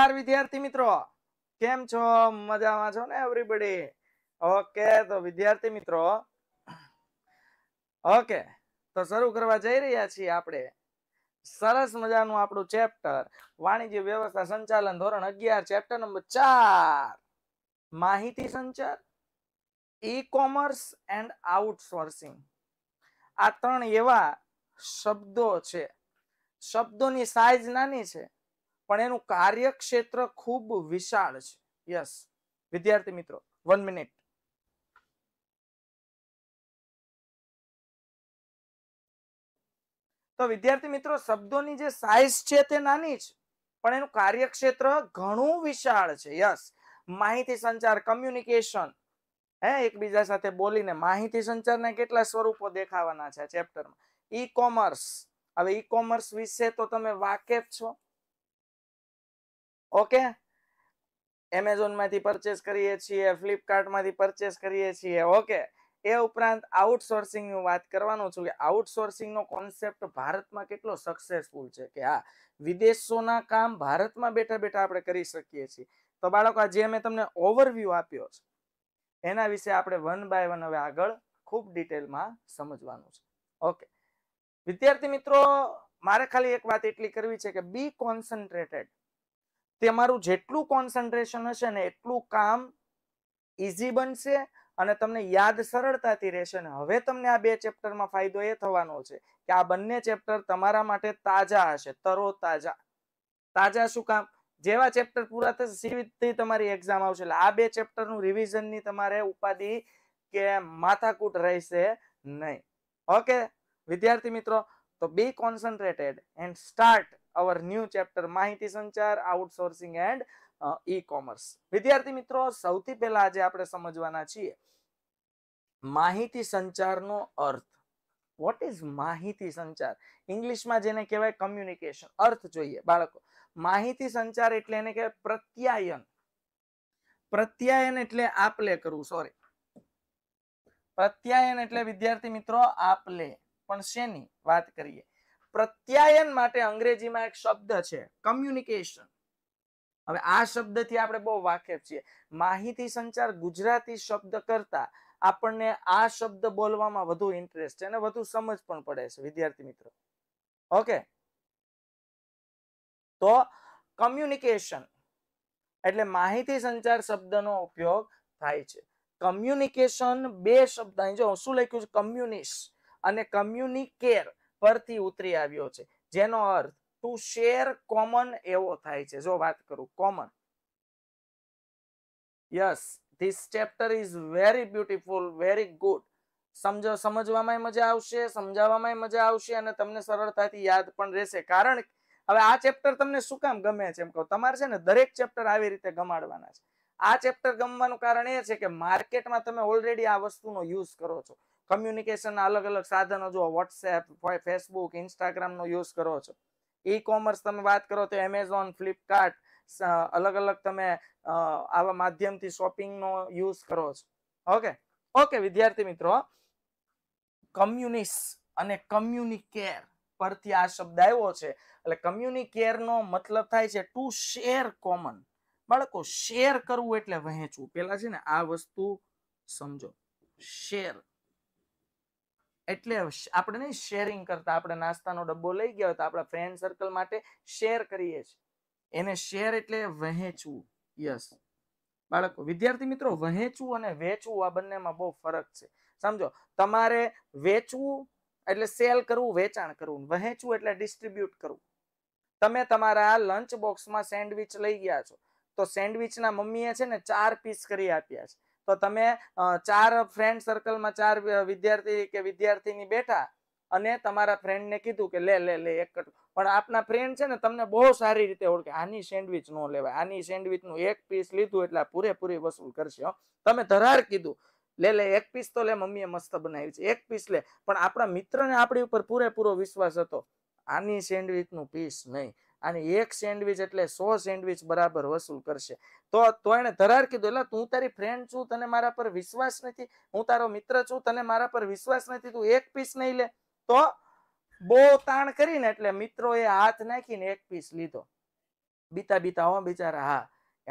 નમસ્કાર વિદ્યાર્થી મિત્રો કેમ છો મજામાં છો ને એવરીબડી ઓકે તો વિદ્યાર્થી મિત્રો ઓકે તો શરૂ કરવા જઈ રહ્યા છીએ આપણે સરસ મજાનું આપણું ચેપ્ટર વાણિજ્ય વ્યવસ્થા સંચાલન ધોરણ અગિયાર ચેપ્ટર નંબર ચાર માહિતી સંચાર ઇ કોમર્સ એન્ડ આઉટસોર્સિંગ આ ત્રણ એવા શબ્દો છે શબ્દોની સાઇઝ નાની છે પણ એનું કાર્યક્ષેત્ર ખૂબ વિશાળ છે યસ વિદ્યાર્થી મિત્રો વન મિનિટ તો વિદ્યાર્થી મિત્રો શબ્દોની જે સાઇઝ છે તે નાની છે પણ એનું કાર્યક્ષેત્ર ઘણું વિશાળ છે યસ માહિતી સંચાર કમ્યુનિકેશન હે એકબીજા સાથે બોલીને માહિતી સંચારના કેટલા સ્વરૂપો દેખાવાના છે ચેપ્ટરમાં ઈ કોમર્સ હવે ઈ કોમર્સ વિશે તો તમે વાકેફ છો ઓકે એમેઝોનમાંથી પરચેસ કરીએ છીએ ફ્લિપકાર્ટમાંથી પરચેસ કરીએ છીએ ઓકે એ ઉપરાંત આઉટસોર્સિંગની વાત કરવાનું છું કે આઉટસોર્સિંગનો કોન્સેપ્ટ ભારતમાં કેટલો સક્સેસફુલ છે કે હા વિદેશોના કામ ભારતમાં બેઠા બેઠા આપણે કરી શકીએ છીએ તો બાળકો જે મેં તમને ઓવરવ્યૂ આપ્યો છે એના વિશે આપણે વન બાય વન હવે આગળ ખૂબ ડિટેલમાં સમજવાનું છે ઓકે વિદ્યાર્થી મિત્રો મારે ખાલી એક વાત એટલી કરવી છે કે બી કોન્સન્ટ્રેટેડ તમારું જેટલું કોન્સન્ટ્રેશન હશે ને એટલું કામ ઇઝી બનશે અને તમને યાદ સરળતાથી રહેશે ને હવે તમને આ બે ચેપ્ટરમાં ફાયદો એ થવાનો છે કે આ બંને ચેપ્ટર તમારા માટે તાજા હશે તરો તાજા તાજા શું કામ જેવા ચેપ્ટર પૂરા થશે સીધી તમારી એક્ઝામ આવશે એટલે આ બે ચેપ્ટરનું રિવિઝનની તમારે ઉપાધિ કે માથાકૂટ રહેશે નહીં ઓકે વિદ્યાર્થી મિત્રો તો be concentrated and start our new chapter માહિતી સંચાર આઉટસોર્સિંગ એન્ડ ઈ કોમર્સ વિદ્યાર્થી મિત્રો સૌથી પહેલા આજે આપણે સમજવાના છીએ માહિતી સંચારનો અર્થ વોટ ઇઝ માહિતી સંચાર ઇંગ્લિશમાં જેને કહેવાય કમ્યુનિકેશન અર્થ જોઈએ બાળકો માહિતી સંચાર એટલે એને કહેવાય પ્રત્યાયન પ્રત્યાયન એટલે આપ લે કરવું સોરી પ્રત્યાયન એટલે વિદ્યાર્થી મિત્રો આપ લે પણ શેની વાત કરીએ પ્રત્યાયન માટે અંગ્રેજીમાં એક શબ્દ છે કમ્યુનિકેશન હવે આ શબ્દથી આપણે બહુ વાકેફ છીએ માહિતી સંચાર ગુજરાતી શબ્દ કરતા આપણને આ શબ્દ બોલવામાં વધુ ઇન્ટરેસ્ટ છે અને વધુ સમજ પણ પડે છે વિદ્યાર્થી મિત્રો ઓકે તો કમ્યુનિકેશન એટલે માહિતી સંચાર શબ્દનો ઉપયોગ થાય છે કમ્યુનિકેશન બે શબ્દ અહીં જો શું લખ્યું છે કમ્યુનિસ અને કમ્યુનિકેર પરથી ઉતરી આવ્યો છે જેનો અર્થ ટુ શેર કોમન એવો થાય છે જો વાત કરું common yes this chapter is very beautiful very good સમજ સમજવામાં મજા આવશે સમજાવવામાં મજા આવશે અને તમને સરળતાથી યાદ પણ રહેશે કારણ હવે આ ચેપ્ટર તમને શું કામ ગમે છે એમ કહો તમારે છે ને દરેક ચેપ્ટર આવી રીતે ગમાડવાના છે આ ચેપ્ટર ગમવાનું કારણ એ છે કે માર્કેટમાં તમે ઓલરેડી આ વસ્તુનો યુઝ કરો છો કમ્યુનિકેશનના અલગ અલગ સાધનો જો વોટ્સએપ ફેસબુક ઇન્સ્ટાગ્રામનો યુઝ કરો છો ઈ કોમર્સ તમે વાત કરો તો એમેઝોન ફ્લિપકાર્ટ અલગ અલગ તમે આવા માધ્યમથી શોપિંગનો યુઝ કરો છો ઓકે ઓકે વિદ્યાર્થી મિત્રો કમ્યુનિસ અને કમ્યુનિકેર પરથી આ શબ્દ આવ્યો છે એટલે કમ્યુનિકેરનો મતલબ થાય છે ટુ શેર કોમન બાળકો શેર કરવું એટલે વહેંચવું પેલા છે ને આ વસ્તુ સમજો શેર એટલે આપણે નહીં શેરિંગ કરતા આપણે નાસ્તાનો ડબ્બો લઈ ગયા હોય તો આપણા ફ્રેન્ડ સર્કલ માટે શેર કરીએ છીએ એને શેર એટલે વહેંચવું યસ બાળકો વિદ્યાર્થી મિત્રો વહેંચવું અને વેચવું આ બંનેમાં બહુ ફરક છે સમજો તમારે વેચવું એટલે સેલ કરવું વેચાણ કરવું વહેંચવું એટલે ડિસ્ટ્રીબ્યુટ કરવું તમે તમારા લંચ બોક્સમાં સેન્ડવિચ લઈ ગયા છો તો સેન્ડવિચના મમ્મીએ છે ને ચાર પીસ કરી આપ્યા છે તો તમે ચાર ફ્રેન્ડ સર્કલમાં ચાર વિદ્યાર્થી કે વિદ્યાર્થીની બેઠા અને તમારા ફ્રેન્ડને કીધું કે લે લે લે એક પણ આપના ફ્રેન્ડ છે ને તમને બહુ સારી રીતે ઓળખે આની સેન્ડવિચ ન લેવાય આની સેન્ડવિચનું એક પીસ લીધું એટલે પૂરેપૂરી વસૂલ કરશે તમે ધરાર કીધું લે લે એક પીસ તો લે મમ્મીએ મસ્ત બનાવી છે એક પીસ લે પણ આપણા મિત્રને આપણી ઉપર પૂરેપૂરો વિશ્વાસ હતો આની સેન્ડવિચનું પીસ નહીં અને એક સેન્ડવિચ એટલે સો સેન્ડવિચ બરાબર વસૂલ કરશે તો તો એને ધરાર કીધું એટલે હું તારી ફ્રેન્ડ છું તને મારા પર વિશ્વાસ નથી હું તારો મિત્ર છું તને મારા પર વિશ્વાસ નથી તું એક પીસ નહીં લે તો બહુ તાણ કરીને એટલે મિત્રો એ હાથ નાખીને એક પીસ લીધો બીતા બીતા હો બિચારા હા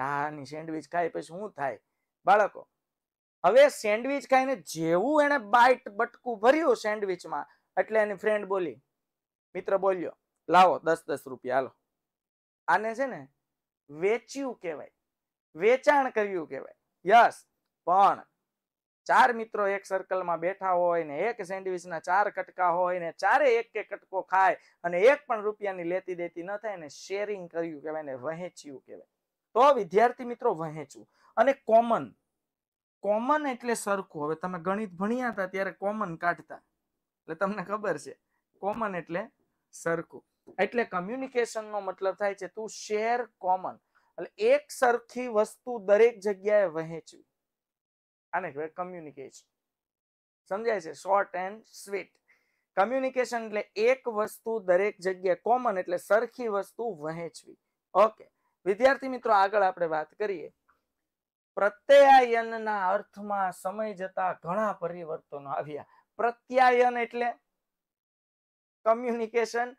હા ની સેન્ડવિચ ખાય પછી શું થાય બાળકો હવે સેન્ડવિચ ખાઈને જેવું એને બાઇટ બટકું ભર્યું સેન્ડવિચમાં એટલે એની ફ્રેન્ડ બોલી મિત્ર બોલ્યો લાવો દસ દસ રૂપિયા હાલો આને છે ને વેચ્યું કહેવાય વેચાણ કર્યું કહેવાય યસ પણ ચાર મિત્રો એક સર્કલમાં બેઠા હોય ને એક સેન્ડવિચના ચાર કટકા હોય ને ચારે એક કે કટકો ખાય અને એક પણ રૂપિયાની લેતી દેતી ન થાય ને શેરિંગ કર્યું કહેવાય ને વહેંચ્યું કહેવાય તો વિદ્યાર્થી મિત્રો વહેંચ્યું અને કોમન કોમન એટલે સરખું હવે તમે ગણિત ભણ્યા હતા ત્યારે કોમન કાઢતા એટલે તમને ખબર છે કોમન એટલે સરખું એટલે કમ્યુનિકેશનનો મતલબ થાય છે તું શેર કોમન એટલે એક સરખી વસ્તુ દરેક જગ્યાએ વહેંચવી આને કહેવાય કમ્યુનિકેશન સમજાય છે શોર્ટ એન્ડ સ્વીટ કમ્યુનિકેશન એટલે એક વસ્તુ દરેક જગ્યાએ કોમન એટલે સરખી વસ્તુ વહેંચવી ઓકે વિદ્યાર્થી મિત્રો આગળ આપણે વાત કરીએ પ્રત્યાયનના અર્થમાં સમય જતા ઘણા પરિવર્તનો આવ્યા પ્રત્યાયન એટલે કમ્યુનિકેશન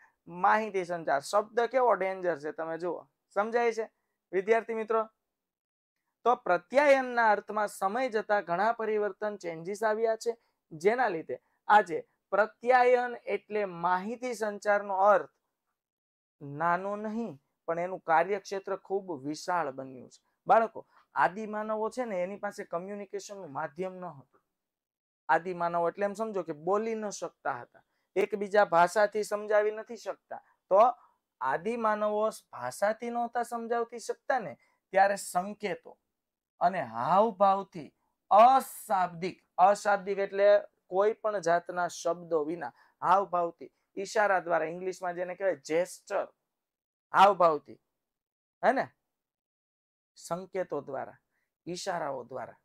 માહિતી સંચાર શબ્દ કેવો ડેન્જર છે તમે જુઓ સમજાય છે વિદ્યાર્થી મિત્રો તો પ્રત્યાયનના અર્થમાં સમય જતા ઘણા પરિવર્તન ચેન્જીસ આવ્યા છે જેના લીધે આજે પ્રત્યાયન એટલે માહિતી સંચારનો અર્થ નાનો નહીં પણ એનું કાર્યક્ષેત્ર ખૂબ વિશાળ બન્યું છે બાળકો આદિ માનવો છે ને એની પાસે કમ્યુનિકેશનનું માધ્યમ ન હતું આદિ માનવ એટલે એમ સમજો કે બોલી ન શકતા હતા એકબીજા ભાષાથી સમજાવી નથી શકતા તો આદિ માનવો ભાષાથી નહોતા સમજાવતી શકતા ને ત્યારે સંકેતો અને હાવભાવથી અશાબ્દિક અશાબ્દિક એટલે કોઈ પણ જાતના શબ્દો વિના હાવભાવથી ઈશારા દ્વારા ઇંગ્લિશમાં જેને કહેવાય જેસ્ટર હાવભાવથી હે ને સંકેતો દ્વારા ઈશારાઓ દ્વારા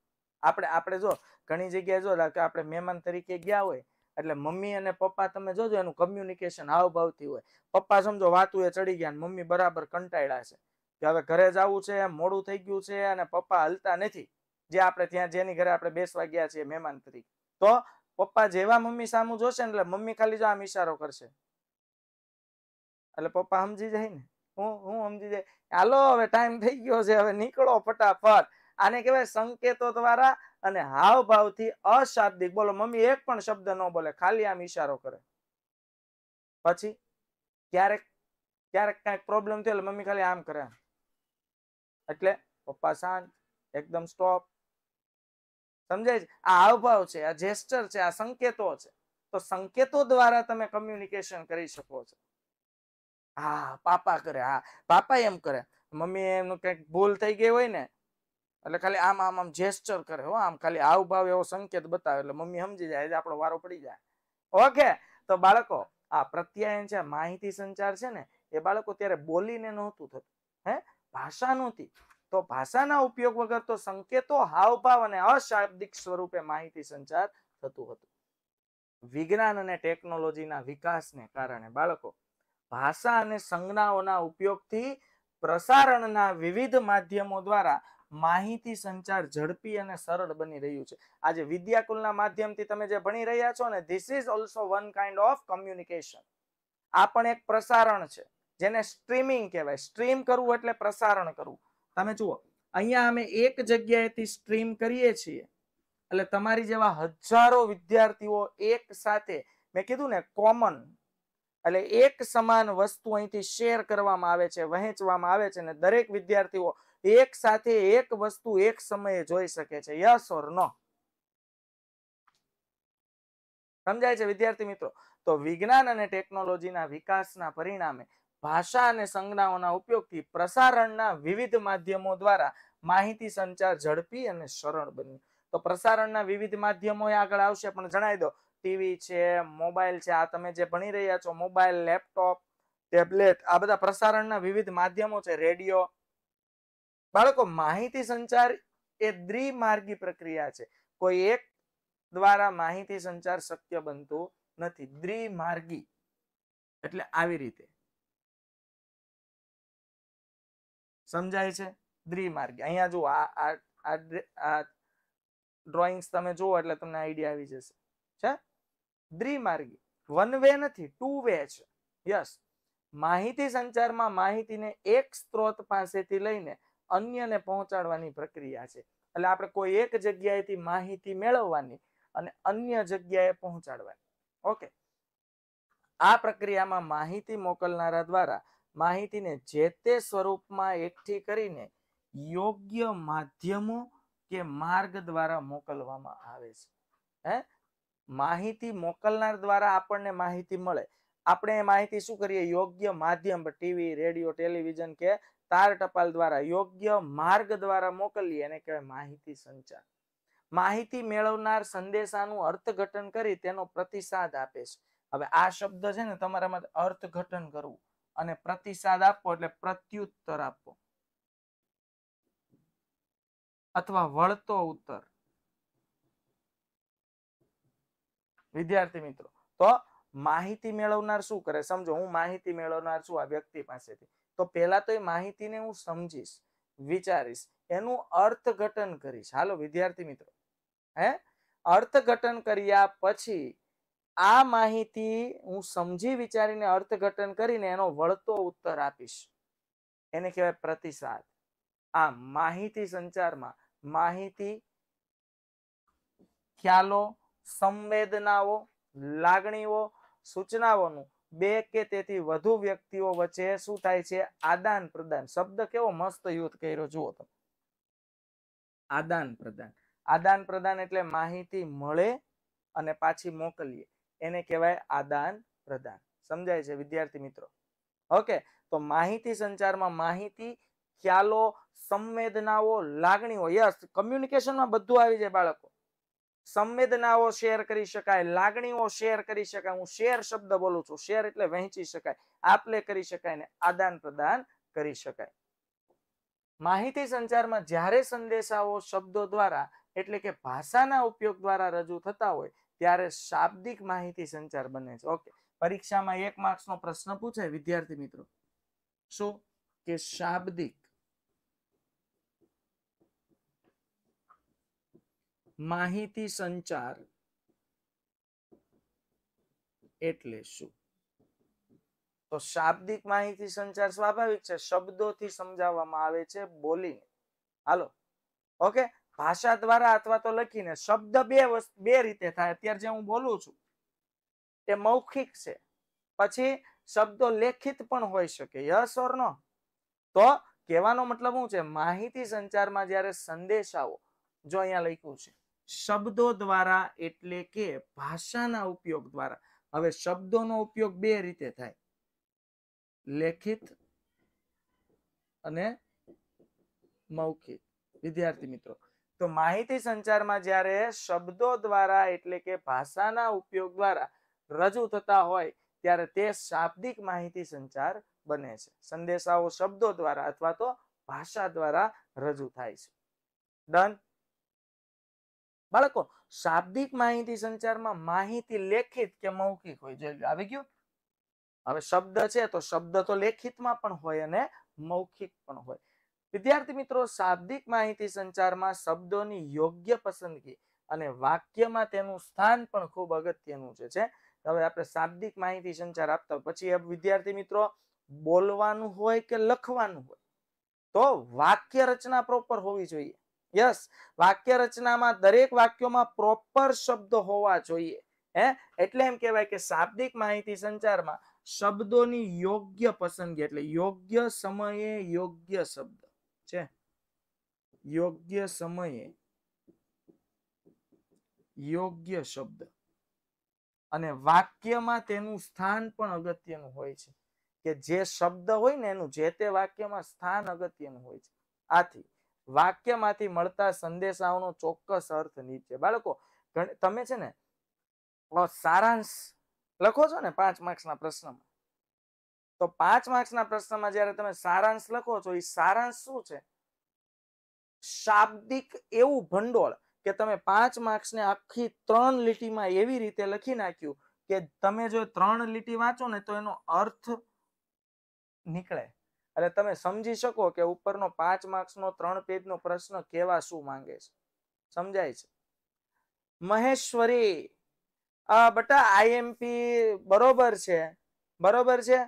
આપણે આપણે જો ઘણી જગ્યાએ જો આપણે મહેમાન તરીકે ગયા હોય એટલે મમ્મી અને પપ્પા તમે જોજો એનું કમ્યુનિકેશન હાવભાવથી હોય પપ્પા સમજો વાતું એ ચડી ગયા મમ્મી બરાબર કંટાળ્યા છે કે હવે ઘરે જવું છે મોડું થઈ ગયું છે અને પપ્પા હલતા નથી જે આપણે ત્યાં જેની ઘરે આપણે બેસવા ગયા છીએ મહેમાન તરીકે તો પપ્પા જેવા મમ્મી સામું જોશે ને એટલે મમ્મી ખાલી જો આમ ઈશારો કરશે એટલે પપ્પા સમજી જાય ને હું હું સમજી જાય હાલો હવે ટાઈમ થઈ ગયો છે હવે નીકળો ફટાફટ આને કહેવાય સંકેતો દ્વારા અને હાવભાવથી અશાબ્દિક બોલો મમ્મી એક પણ શબ્દ ન બોલે ખાલી આમ ઈશારો કરે પછી ક્યારેક ક્યારેક કાંઈક પ્રોબ્લેમ થયો એટલે મમ્મી ખાલી આમ કરે એટલે પપ્પા શાંત એકદમ સ્ટોપ સમજાય છે આ હાવભાવ છે આ જેસ્ટર છે આ સંકેતો છે તો સંકેતો દ્વારા તમે કમ્યુનિકેશન કરી શકો છો હા પાપા કરે હા પાપા એમ કરે મમ્મી એમનું કંઈક ભૂલ થઈ ગઈ હોય ને એટલે ખાલી આમ આમ આમ જેસ્ચર કરે હો આમ ખાલી આવ ભાવ એવો સંકેત બતાવે એટલે મમ્મી સમજી જાય આજે આપણો વારો પડી જાય ઓકે તો બાળકો આ પ્રત્યાયન છે માહિતી સંચાર છે ને એ બાળકો ત્યારે બોલીને નહોતું થતું હે ભાષા નહોતી તો ભાષાના ઉપયોગ વગર તો સંકેતો હાવભાવ અને અશાબ્દિક સ્વરૂપે માહિતી સંચાર થતું હતું વિજ્ઞાન અને ટેકનોલોજીના વિકાસને કારણે બાળકો ભાષા અને સંજ્ઞાઓના ઉપયોગથી પ્રસારણના વિવિધ માધ્યમો દ્વારા માહિતી સંચાર ઝડપી અને સરળ બની રહ્યું છે આજે વિદ્યાકુલના માધ્યમથી તમે જે ભણી રહ્યા છો ને this is also one kind of communication આ પણ એક પ્રસારણ છે જેને સ્ટ્રીમિંગ કહેવાય સ્ટ્રીમ કરવું એટલે પ્રસારણ કરવું તમે જુઓ અહીંયા અમે એક જગ્યાએથી સ્ટ્રીમ કરીએ છીએ એટલે તમારી જેવા હજારો વિદ્યાર્થીઓ એક સાથે મેં કીધું ને કોમન એટલે એક સમાન વસ્તુ અહીંથી શેર કરવામાં આવે છે વહેંચવામાં આવે છે અને દરેક વિદ્યાર્થીઓ એક સાથે એક વસ્તુ એક સમયે જોઈ શકે છે યસ ઓર નો સમજાય છે વિદ્યાર્થી મિત્રો તો વિજ્ઞાન અને ટેકનોલોજીના વિકાસના પરિણામે ભાષા અને સંજ્ઞાઓના ઉપયોગથી પ્રસારણના વિવિધ માધ્યમો દ્વારા માહિતી સંચાર ઝડપી અને સરળ બન્યું તો પ્રસારણના વિવિધ માધ્યમો આગળ આવશે પણ જણાવી દો ટીવી છે મોબાઈલ છે આ તમે જે ભણી રહ્યા છો મોબાઈલ લેપટોપ ટેબ્લેટ આ બધા પ્રસારણના વિવિધ માધ્યમો છે રેડિયો બાળકો માહિતી સંચાર એ દ્વિમાર્ગી પ્રક્રિયા છે કોઈ એક દ્વારા માહિતી સંચાર શક્ય બનતો નથી દ્વિમાર્ગી એટલે આવી રીતે સમજાય છે દ્વિમાર્ગી અહીંયા જો આ આ ડ્રોઈંગ્સ તમે જુઓ એટલે તમને આઈડિયા આવી જશે છે દ્વિમાર્ગી વન વે નથી ટુ વે છે યસ માહિતી સંચારમાં માહિતીને એક સ્ત્રોત પાસેથી લઈને અન્યને પહોંચાડવાની પ્રક્રિયા છે એટલે આપણે કોઈ એક જગ્યાએથી માહિતી મેળવવાની અને અન્ય જગ્યાએ પહોંચાડવાની ઓકે આ પ્રક્રિયામાં માહિતી મોકલનારા દ્વારા માહિતીને જે તે સ્વરૂપમાં એકઠી કરીને યોગ્ય માધ્યમો કે માર્ગ દ્વારા મોકલવામાં આવે છે હે માહિતી મોકલનાર દ્વારા આપણને માહિતી મળે આપણે એ માહિતી શું કરીએ યોગ્ય માધ્યમ ટીવી રેડિયો ટેલિવિઝન કે તાર ટપાલ દ્વારા યોગ્ય માર્ગ દ્વારા મોકલીએ એને કહેવાય માહિતી સંચાર માહિતી મેળવનાર સંદેશાનું અર્થઘટન કરી તેનો પ્રતિસાદ આપે છે હવે આ શબ્દ છે ને તમારામાં અર્થઘટન કરવું અને પ્રતિસાદ આપવો એટલે પ્રત્યુત્તર આપવો અથવા વળતો ઉત્તર વિદ્યાર્થી મિત્રો તો માહિતી મેળવનાર શું કરે સમજો હું માહિતી મેળવનાર છું આ વ્યક્તિ પાસેથી તો પહેલાં તો એ માહિતીને હું સમજીશ વિચારીશ એનું અર્થઘટન કરીશ હાલો વિદ્યાર્થી મિત્રો હે અર્થઘટન કર્યા પછી આ માહિતી હું સમજી વિચારીને અર્થઘટન કરીને એનો વળતો ઉત્તર આપીશ એને કહેવાય પ્રતિસાદ આ માહિતી સંચારમાં માહિતી ખ્યાલો સંવેદનાઓ લાગણીઓ સૂચનાઓનું બે કે તેથી વધુ વ્યક્તિઓ વચ્ચે શું થાય છે આદાન પ્રદાન શબ્દ કેવો મસ્ત યુદ્ધ કર્યો જુઓ તમે આદાન પ્રદાન આદાન પ્રદાન એટલે માહિતી મળે અને પાછી મોકલીએ એને કહેવાય આદાન પ્રદાન સમજાય છે વિદ્યાર્થી મિત્રો ઓકે તો માહિતી સંચારમાં માહિતી ખ્યાલો સંવેદનાઓ લાગણીઓ યસ કમ્યુનિકેશનમાં બધું આવી જાય બાળકો સંવેદનાઓ શેર કરી શકાય લાગણીઓ શેર કરી શકાય હું શેર શબ્દ બોલું છું શેર એટલે વહેંચી શકાય આપલે કરી શકાય ને આદાન પ્રદાન કરી શકાય માહિતી સંચારમાં જ્યારે સંદેશાઓ શબ્દો દ્વારા એટલે કે ભાષાના ઉપયોગ દ્વારા રજૂ થતા હોય ત્યારે શાબ્દિક માહિતી સંચાર બને છે ઓકે પરીક્ષામાં એક માર્ક્સનો પ્રશ્ન પૂછાય વિદ્યાર્થી મિત્રો શું કે શાબ્દિક માહિતી સંચાર એટલે શું તો શાબ્દિક માહિતી સંચાર સ્વાભાવિક છે શબ્દોથી સમજાવવામાં આવે છે બોલીને હાલો ઓકે ભાષા દ્વારા અથવા તો લખીને શબ્દ બે બે રીતે થાય અત્યારે જે હું બોલું છું તે મૌખિક છે પછી શબ્દો લેખિત પણ હોઈ શકે યસ ઓર નો તો કહેવાનો મતલબ શું છે માહિતી સંચારમાં જ્યારે સંદેશાઓ જો અહીંયા લખ્યું છે શબ્દો દ્વારા એટલે કે ભાષાના ઉપયોગ દ્વારા હવે શબ્દોનો ઉપયોગ બે રીતે થાય લેખિત અને મૌખિક વિદ્યાર્થી મિત્રો તો માહિતી સંચારમાં જ્યારે શબ્દો દ્વારા એટલે કે ભાષાના ઉપયોગ દ્વારા રજૂ થતા હોય ત્યારે તે શાબ્દિક માહિતી સંચાર બને છે સંદેશાઓ શબ્દો દ્વારા અથવા તો ભાષા દ્વારા રજૂ થાય છે ડન બાળકો શાબ્દિક માહિતી સંચારમાં માહિતી લેખિત કે મૌખિક હોય જોઈ આવી ગયું હવે શબ્દ છે તો શબ્દ તો લેખિતમાં પણ હોય અને મૌખિક પણ હોય વિદ્યાર્થી મિત્રો શાબ્દિક માહિતી સંચારમાં શબ્દોની યોગ્ય પસંદગી અને વાક્યમાં તેનું સ્થાન પણ ખૂબ અગત્યનું છે હવે આપણે શાબ્દિક માહિતી સંચાર આપતા પછી વિદ્યાર્થી મિત્રો બોલવાનું હોય કે લખવાનું હોય તો વાક્ય રચના પ્રોપર હોવી જોઈએ યસ વાક્ય રચનામાં દરેક વાક્યોમાં પ્રોપર શબ્દ હોવા જોઈએ હે એટલે એમ કહેવાય કે શાબ્દિક માહિતી સંચારમાં શબ્દોની યોગ્ય પસંદગી એટલે યોગ્ય સમયે યોગ્ય શબ્દ છે યોગ્ય સમયે યોગ્ય શબ્દ અને વાક્યમાં તેનું સ્થાન પણ અગત્યનું હોય છે કે જે શબ્દ હોય ને એનું જે તે વાક્યમાં સ્થાન અગત્યનું હોય છે આથી વાક્યમાંથી મળતા સંદેશાઓનો ચોક્કસ અર્થ નીચે બાળકો તમે છે ને સારાંશ લખો છો ને પાંચ માર્ક્સના પ્રશ્નમાં તો પાંચ માર્ક્સના પ્રશ્નમાં જ્યારે તમે સારાંશ લખો છો એ સારાંશ શું છે શાબ્દિક એવું ભંડોળ કે તમે પાંચ માર્ક્સને આખી ત્રણ લીટીમાં એવી રીતે લખી નાખ્યું કે તમે જો ત્રણ લીટી વાંચો ને તો એનો અર્થ નીકળે એટલે તમે સમજી શકો કે ઉપરનો પાંચ માર્ક્સ નો ત્રણ પેજનો પ્રશ્ન કેવા શું માંગે છે સમજાય છે મહેશ્વરી આ બટા આઈએમપી બરોબર છે બરોબર છે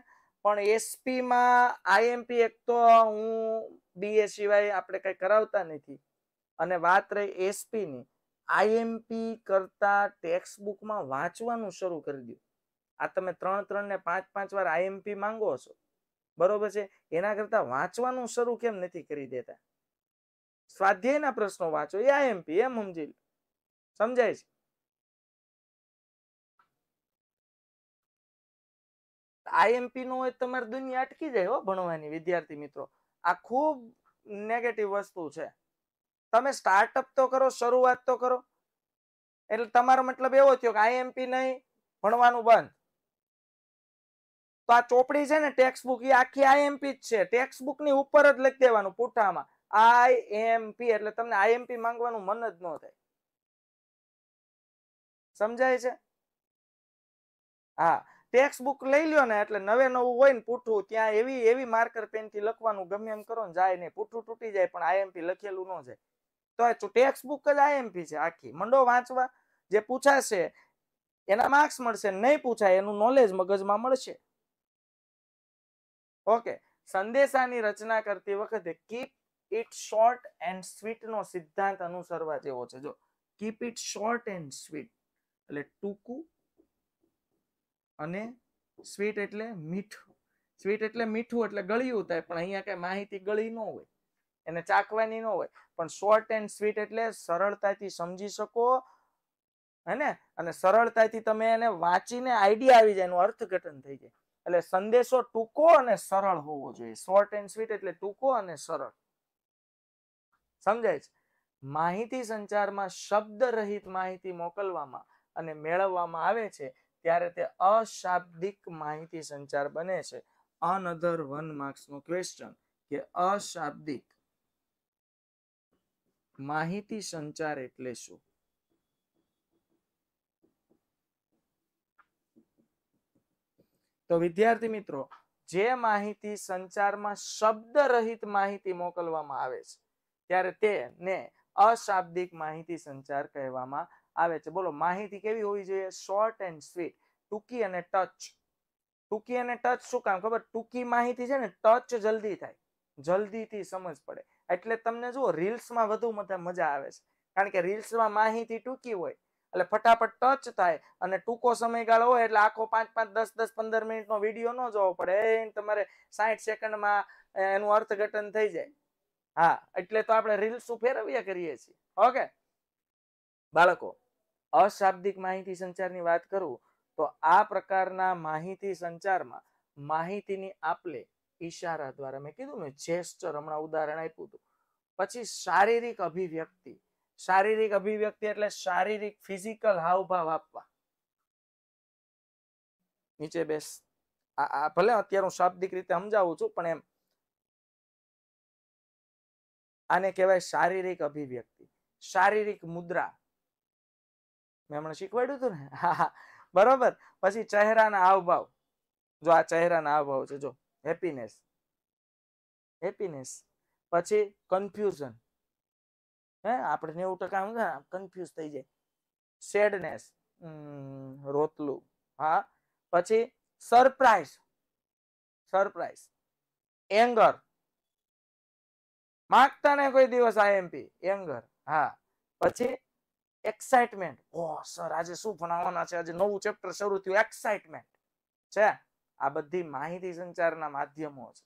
પણ એસપીમાં આઈએમપી એક તો હું બીએ સિવાય આપણે કંઈ કરાવતા નથી અને વાત રહી એસપીની આઈએમપી કરતા ટેક્સ્ટ બુકમાં વાંચવાનું શરૂ કરી દો આ તમે ત્રણ ત્રણ ને પાંચ પાંચ વાર આઈએમપી માંગો છો બરોબર છે એના કરતા વાંચવાનું શરૂ કેમ નથી કરી દેતા સ્વાધ્યાયના પ્રશ્નો વાંચો એ આઈએમપી એમ સમજી સમજાય છે આઈએમપી નો હોય તમારી દુનિયા અટકી જાય હો ભણવાની વિદ્યાર્થી મિત્રો આ ખૂબ નેગેટિવ વસ્તુ છે તમે સ્ટાર્ટઅપ તો કરો શરૂઆત તો કરો એટલે તમારો મતલબ એવો થયો કે આઈએમપી નહીં ભણવાનું બંધ તો આ ચોપડી છે ને ટેક્સ્ટ બુક એ આખી આઈએમપી જ છે ટેક્સ્ટ બુક ની ઉપર જ લખી દેવાનું પૂઠામાં આઈએમપી એટલે તમને આઈએમપી માંગવાનું મન જ ન થાય સમજાય છે હા ટેક્સ્ટ બુક લઈ લ્યો ને એટલે નવે નવું હોય ને પૂઠું ત્યાં એવી એવી માર્કર પેનથી લખવાનું ગમે એમ કરો ને જાય નહીં પૂઠું તૂટી જાય પણ આઈએમપી લખેલું ન જાય તો ટેક્સ્ટ બુક જ આઈએમપી છે આખી મંડો વાંચવા જે પૂછાશે એના માર્ક્સ મળશે નહીં પૂછાય એનું નોલેજ મગજમાં મળશે ઓકે સંદેશાની રચના કરતી વખતે keep it short and sweet નો સિદ્ધાંત અનુસરવા જેવો છે જો keep it short and sweet એટલે ટૂંકું અને સ્વીટ એટલે મીઠું સ્વીટ એટલે મીઠું એટલે ગળ્યું થાય પણ અહીંયા કઈ માહિતી ગળી ન હોય એને ચાકવાની ન હોય પણ શોર્ટ એન્ડ સ્વીટ એટલે સરળતાથી સમજી શકો હે ને અને સરળતાથી તમે એને વાંચીને આઈડિયા આવી જાય એનું અર્થઘટન થઈ જાય એટલે સંદેશો ટૂંકો અને સરળ હોવો જોઈએ શોર્ટ એન્ડ સ્વીટ એટલે ટૂંકો અને સરળ સમજાય છે માહિતી સંચારમાં શબ્દ રહિત માહિતી મોકલવામાં અને મેળવવામાં આવે છે ત્યારે તે અશાબ્દિક માહિતી સંચાર બને છે અનધર વન માર્ક્સનો ક્વેશ્ચન કે અશાબ્દિક માહિતી સંચાર એટલે શું તો વિદ્યાર્થી મિત્રો જે માહિતી સંચારમાં શબ્દ રહિત માહિતી મોકલવામાં આવે છે ત્યારે તેને અશાબ્દિક માહિતી સંચાર કહેવામાં આવે છે બોલો માહિતી કેવી હોવી જોઈએ શોર્ટ એન્ડ સ્વીટ ટૂંકી અને ટચ ટૂંકી અને ટચ શું કામ ખબર ટૂંકી માહિતી છે ને ટચ જલ્દી થાય જલ્દીથી સમજ પડે એટલે તમને જુઓ રીલ્સમાં વધુ મજા આવે છે કારણ કે રીલ્સમાં માહિતી ટૂંકી હોય એટલે ફટાફટ ટચ થાય અને ટૂંકો સમયગાળો હોય એટલે આખો પાંચ પાંચ દસ દસ પંદર મિનિટ નો વિડીયો ન જોવો પડે તમારે સાઠ સેકન્ડમાં એનું અર્થઘટન થઈ જાય હા એટલે તો આપણે રીલ્સ ફેરવ્યા કરીએ છીએ ઓકે બાળકો અશાબ્દિક માહિતી સંચારની વાત કરું તો આ પ્રકારના માહિતી સંચારમાં માહિતીની આપલે ઈશારા દ્વારા મેં કીધું ને જેસ્ટર હમણાં ઉદાહરણ આપ્યું હતું પછી શારીરિક અભિવ્યક્તિ શારીરિક અભિવ્યક્તિ એટલે શારીરિક ફિઝિકલ હાવભાવ આપવા નીચે બેસ આ ભલે અત્યારે હું શાબ્દિક રીતે સમજાવું છું પણ એમ આને કહેવાય શારીરિક અભિવ્યક્તિ શારીરિક મુદ્રા મેં હમણાં શીખવાડ્યું હતું ને હા બરોબર પછી ચહેરાના હાવભાવ જો આ ચહેરાના હાવભાવ છે જો હેપીનેસ હેપીનેસ પછી કન્ફ્યુઝન હે આપણે નેવું ટકા કન્ફ્યુઝ થઈ જાય સેડનેસ રોતલું હા પછી સરપ્રાઈઝ સરપ્રાઈઝ એંગર માગતા ને કોઈ દિવસ આઈએમપી એંગર હા પછી એક્સાઇટમેન્ટ ઓ સર આજે શું ભણાવવાના છે આજે નવું ચેપ્ટર શરૂ થયું એક્સાઇટમેન્ટ છે આ બધી માહિતી સંચારના માધ્યમો છે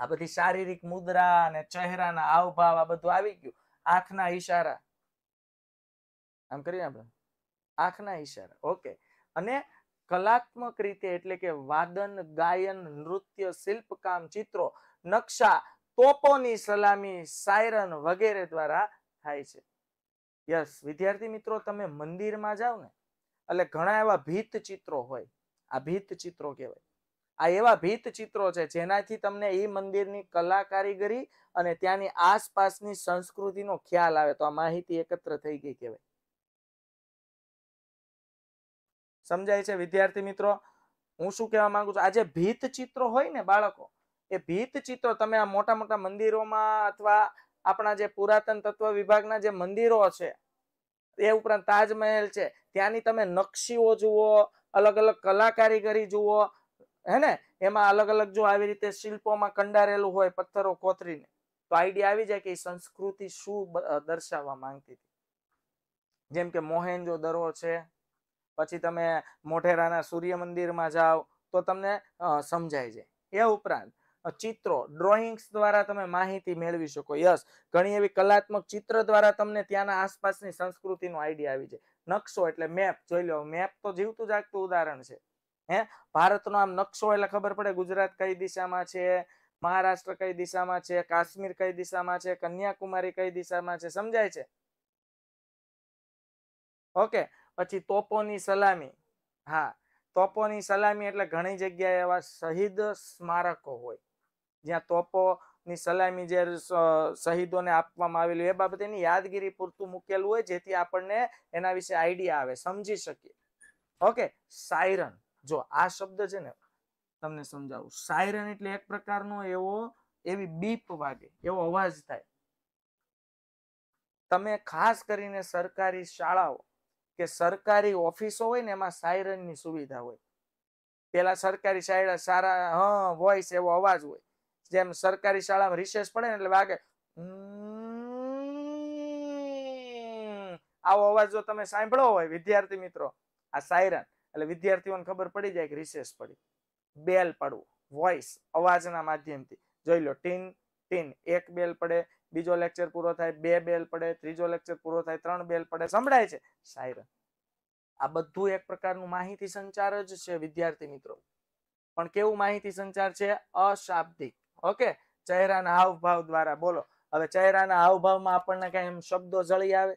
આ બધી શારીરિક મુદ્રા અને ચહેરાના આવભાવ આ બધું આવી ગયું આંખના ઈશારા આમ કરીએ આપણે આંખના ઈશારા ઓકે અને કલાત્મક રીતે એટલે કે વાદન ગાયન નૃત્ય શિલ્પકામ ચિત્રો નકશા તોપોની સલામી સાયરન વગેરે દ્વારા થાય છે યસ વિદ્યાર્થી મિત્રો તમે મંદિરમાં જાઓ ને એટલે ઘણા એવા ભીત ચિત્રો હોય આ ભીત ચિત્રો કહેવાય આ એવા ભીત ચિત્રો છે જેનાથી તમને એ મંદિરની કલા કારીગરી અને ત્યાંની આસપાસની સંસ્કૃતિનો ખ્યાલ આવે તો આ માહિતી એકત્ર થઈ ગઈ કહેવાય સમજાય છે વિદ્યાર્થી મિત્રો હું શું કહેવા માંગુ છું આજે ભીત ચિત્રો હોય ને બાળકો એ ભીત ચિત્રો તમે આ મોટા મોટા મંદિરોમાં અથવા આપણા જે પુરાતન તત્વ વિભાગના જે મંદિરો છે એ ઉપરાંત તાજમહેલ છે ત્યાંની તમે નકશીઓ જુઓ અલગ અલગ કલા કારીગરી જુઓ હેને એમાં અલગ અલગ જો આવી રીતે શિલ્પોમાં કંડારેલું હોય પથ્થરો કોથરીને તો આઈડિયા આવી જાય કે સંસ્કૃતિ શું દર્શાવવા માંગતી હતી જેમ કે મોહેન્જો દરો છે પછી તમે મોઢેરાના સૂર્ય મંદિરમાં જાઓ તો તમને સમજાય જાય એ ઉપરાંત ચિત્રો ડ્રોઈંગ્સ દ્વારા તમે માહિતી મેળવી શકો યસ ઘણી એવી કલાત્મક ચિત્ર દ્વારા તમને ત્યાંના આસપાસની સંસ્કૃતિનો આઈડિયા આવી જાય નકશો એટલે મેપ જોઈ લો મેપ તો જીવતું જાગતું ઉદાહરણ છે હે ભારતનો આમ નકશો એટલે ખબર પડે ગુજરાત કઈ દિશામાં છે મહારાષ્ટ્ર કઈ દિશામાં છે કાશ્મીર કઈ દિશામાં છે કન્યાકુમારી કઈ દિશામાં છે સમજાય છે ઓકે પછી તોપોની સલામી હા તોપોની સલામી એટલે ઘણી જગ્યાએ એવા શહીદ સ્મારકો હોય જ્યાં તોપોની સલામી જે શહીદોને આપવામાં આવેલી એ બાબતે યાદગીરી પૂરતું મૂકેલું હોય જેથી આપણને એના વિશે આઈડિયા આવે સમજી શકીએ ઓકે સાયરન જો આ શબ્દ છે ને તમને સમજાવું સાયરન એટલે એક પ્રકારનો એવો એવી બીપ વાગે એવો અવાજ થાય તમે ખાસ કરીને સરકારી શાળાઓ કે સરકારી ઓફિસો હોય ને એમાં સાયરનની સુવિધા હોય પેલા સરકારી શાળા સારા હા વોઇસ એવો અવાજ હોય જેમ સરકારી શાળામાં રિસેસ પડે ને એટલે વાગે આવો અવાજ જો તમે સાંભળો હોય વિદ્યાર્થી મિત્રો આ સાયરન એટલે વિદ્યાર્થીઓને ખબર પડી જાય કે રિસેસ પડી બેલ પાડવું વોઇસ અવાજના માધ્યમથી જોઈ લો ટીન ટીન એક બેલ પડે બીજો લેક્ચર પૂરો થાય બે બેલ પડે ત્રીજો લેક્ચર પૂરો થાય ત્રણ બેલ પડે સંભળાય છે સાયરન આ બધું એક પ્રકારનું માહિતી સંચાર જ છે વિદ્યાર્થી મિત્રો પણ કેવું માહિતી સંચાર છે અશાબ્દિક ઓકે ચહેરાના હાવભાવ દ્વારા બોલો હવે ચહેરાના હાવભાવમાં આપણને કઈ એમ શબ્દો જળી આવે